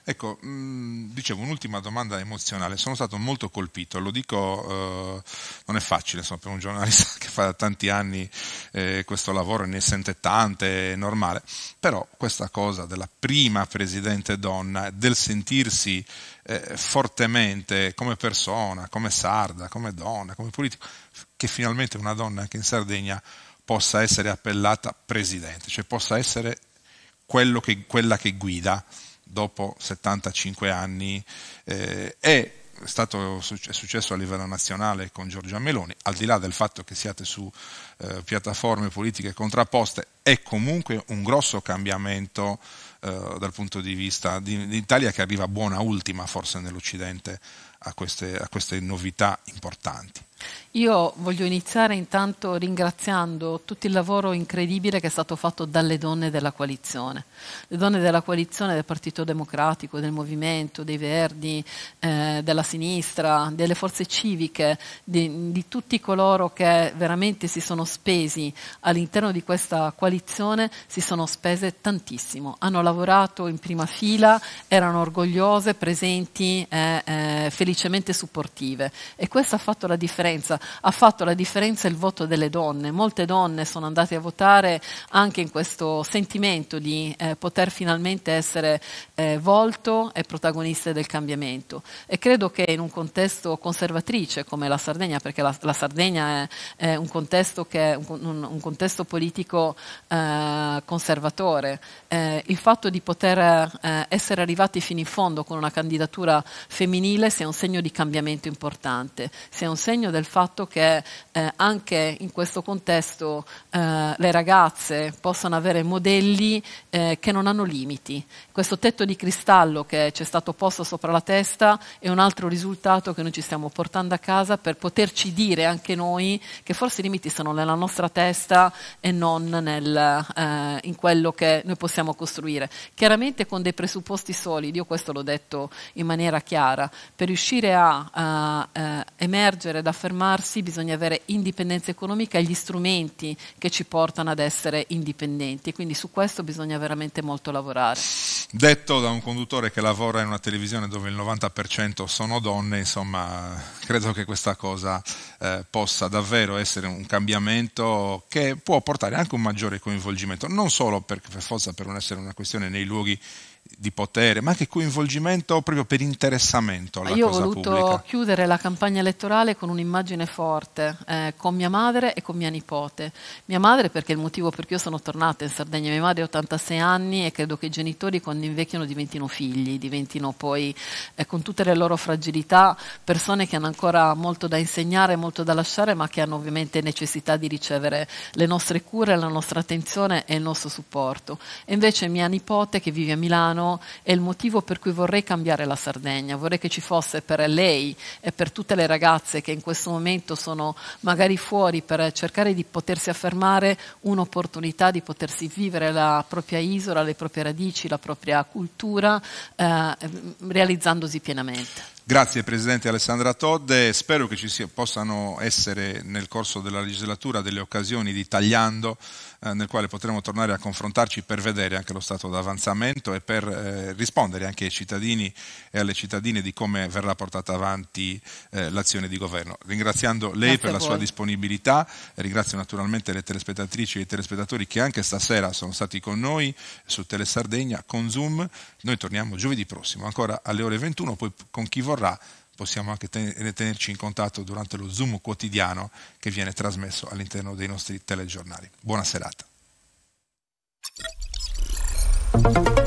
Ecco, mh, mm, dicevo un'ultima domanda emozionale, sono stato molto colpito, lo dico, eh, non è facile insomma, per un giornalista che fa tanti anni eh, questo lavoro e ne sente tante, è normale, però questa cosa della prima presidente donna, del sentirsi eh, fortemente come persona, come sarda, come donna, come politico, che finalmente una donna anche in Sardegna possa essere appellata presidente, cioè possa essere che, quella che guida dopo 75 anni eh, è stato, è successo a livello nazionale con Giorgia Meloni, al di là del fatto che siate su eh, piattaforme politiche contrapposte, è comunque un grosso cambiamento eh, dal punto di vista di, di Italia che arriva buona ultima forse nell'Occidente a queste, a queste novità importanti. Io voglio iniziare intanto ringraziando tutto il lavoro incredibile che è stato fatto dalle donne della coalizione. Le donne della coalizione del Partito Democratico, del Movimento, dei Verdi, eh, della sinistra, delle forze civiche, di, di tutti coloro che veramente si sono spesi all'interno di questa coalizione, si sono spese tantissimo. Hanno lavorato in prima fila, erano orgogliose, presenti, eh, eh, felicemente supportive. E questo ha fatto la differenza differenza, ha fatto la differenza il voto delle donne. Molte donne sono andate a votare anche in questo sentimento di eh, poter finalmente essere eh, volto e protagoniste del cambiamento. E credo che in un contesto conservatrice come la Sardegna, perché la, la Sardegna è, è, un contesto, che, un, un contesto politico eh, conservatore, eh, il fatto di poter eh, essere arrivati fino in fondo con una candidatura femminile sia un segno di cambiamento importante, sia un segno del fatto che eh, anche in questo contesto eh, le ragazze possano avere modelli eh, che non hanno limiti. Questo tetto di cristallo che ci è stato posto sopra la testa è un altro risultato che noi ci stiamo portando a casa per poterci dire anche noi che forse i limiti sono nella nostra testa e non nel, eh, in quello che noi possiamo costruire. Chiaramente con dei presupposti solidi, io questo l'ho detto in maniera chiara, per riuscire a, a, a eh, emergere da fenomeni affermarsi, bisogna avere indipendenza economica e gli strumenti che ci portano ad essere indipendenti. Quindi su questo bisogna veramente molto lavorare. Detto da un conduttore che lavora in una televisione dove il 90% sono donne, insomma, credo che questa cosa eh, possa davvero essere un cambiamento che può portare anche un maggiore coinvolgimento, non solo per, per forza per non essere una questione nei luoghi di potere, ma anche coinvolgimento proprio per interessamento alla Io ho voluto pubblica. chiudere la campagna elettorale con un'immagine forte, eh, con mia madre e con mia nipote. Mia madre perché è il motivo per cui io sono tornata in Sardegna, mia madre ha 86 anni e credo che i genitori quando invecchiano diventino figli, diventino poi eh, con tutte le loro fragilità persone che hanno ancora molto da insegnare, molto da lasciare, ma che hanno ovviamente necessità di ricevere le nostre cure, la nostra attenzione e il nostro supporto. E invece mia nipote che vive a Milano, italiano è il motivo per cui vorrei cambiare la Sardegna, vorrei che ci fosse per lei e per tutte le ragazze che in questo momento sono magari fuori per cercare di potersi affermare un'opportunità di potersi vivere la propria isola, le proprie radici, la propria cultura, eh, realizzandosi pienamente. Grazie Presidente Alessandra Todde, spero che ci sia, possano essere nel corso della legislatura delle occasioni di tagliando eh, nel quale potremo tornare a confrontarci per vedere anche lo stato d'avanzamento e per eh, rispondere anche ai cittadini e alle cittadine di come verrà portata avanti eh, l'azione di governo. Ringraziando lei Grazie per la sua disponibilità, ringrazio naturalmente le telespettatrici e i telespettatori che anche stasera sono stati con noi su Telesardegna con Zoom. Noi torniamo giovedì prossimo, ancora alle ore 21, poi con chi vorrà possiamo anche ten- tenerci in contatto durante lo Zoom quotidiano che viene trasmesso all'interno dei nostri telegiornali. Buona serata.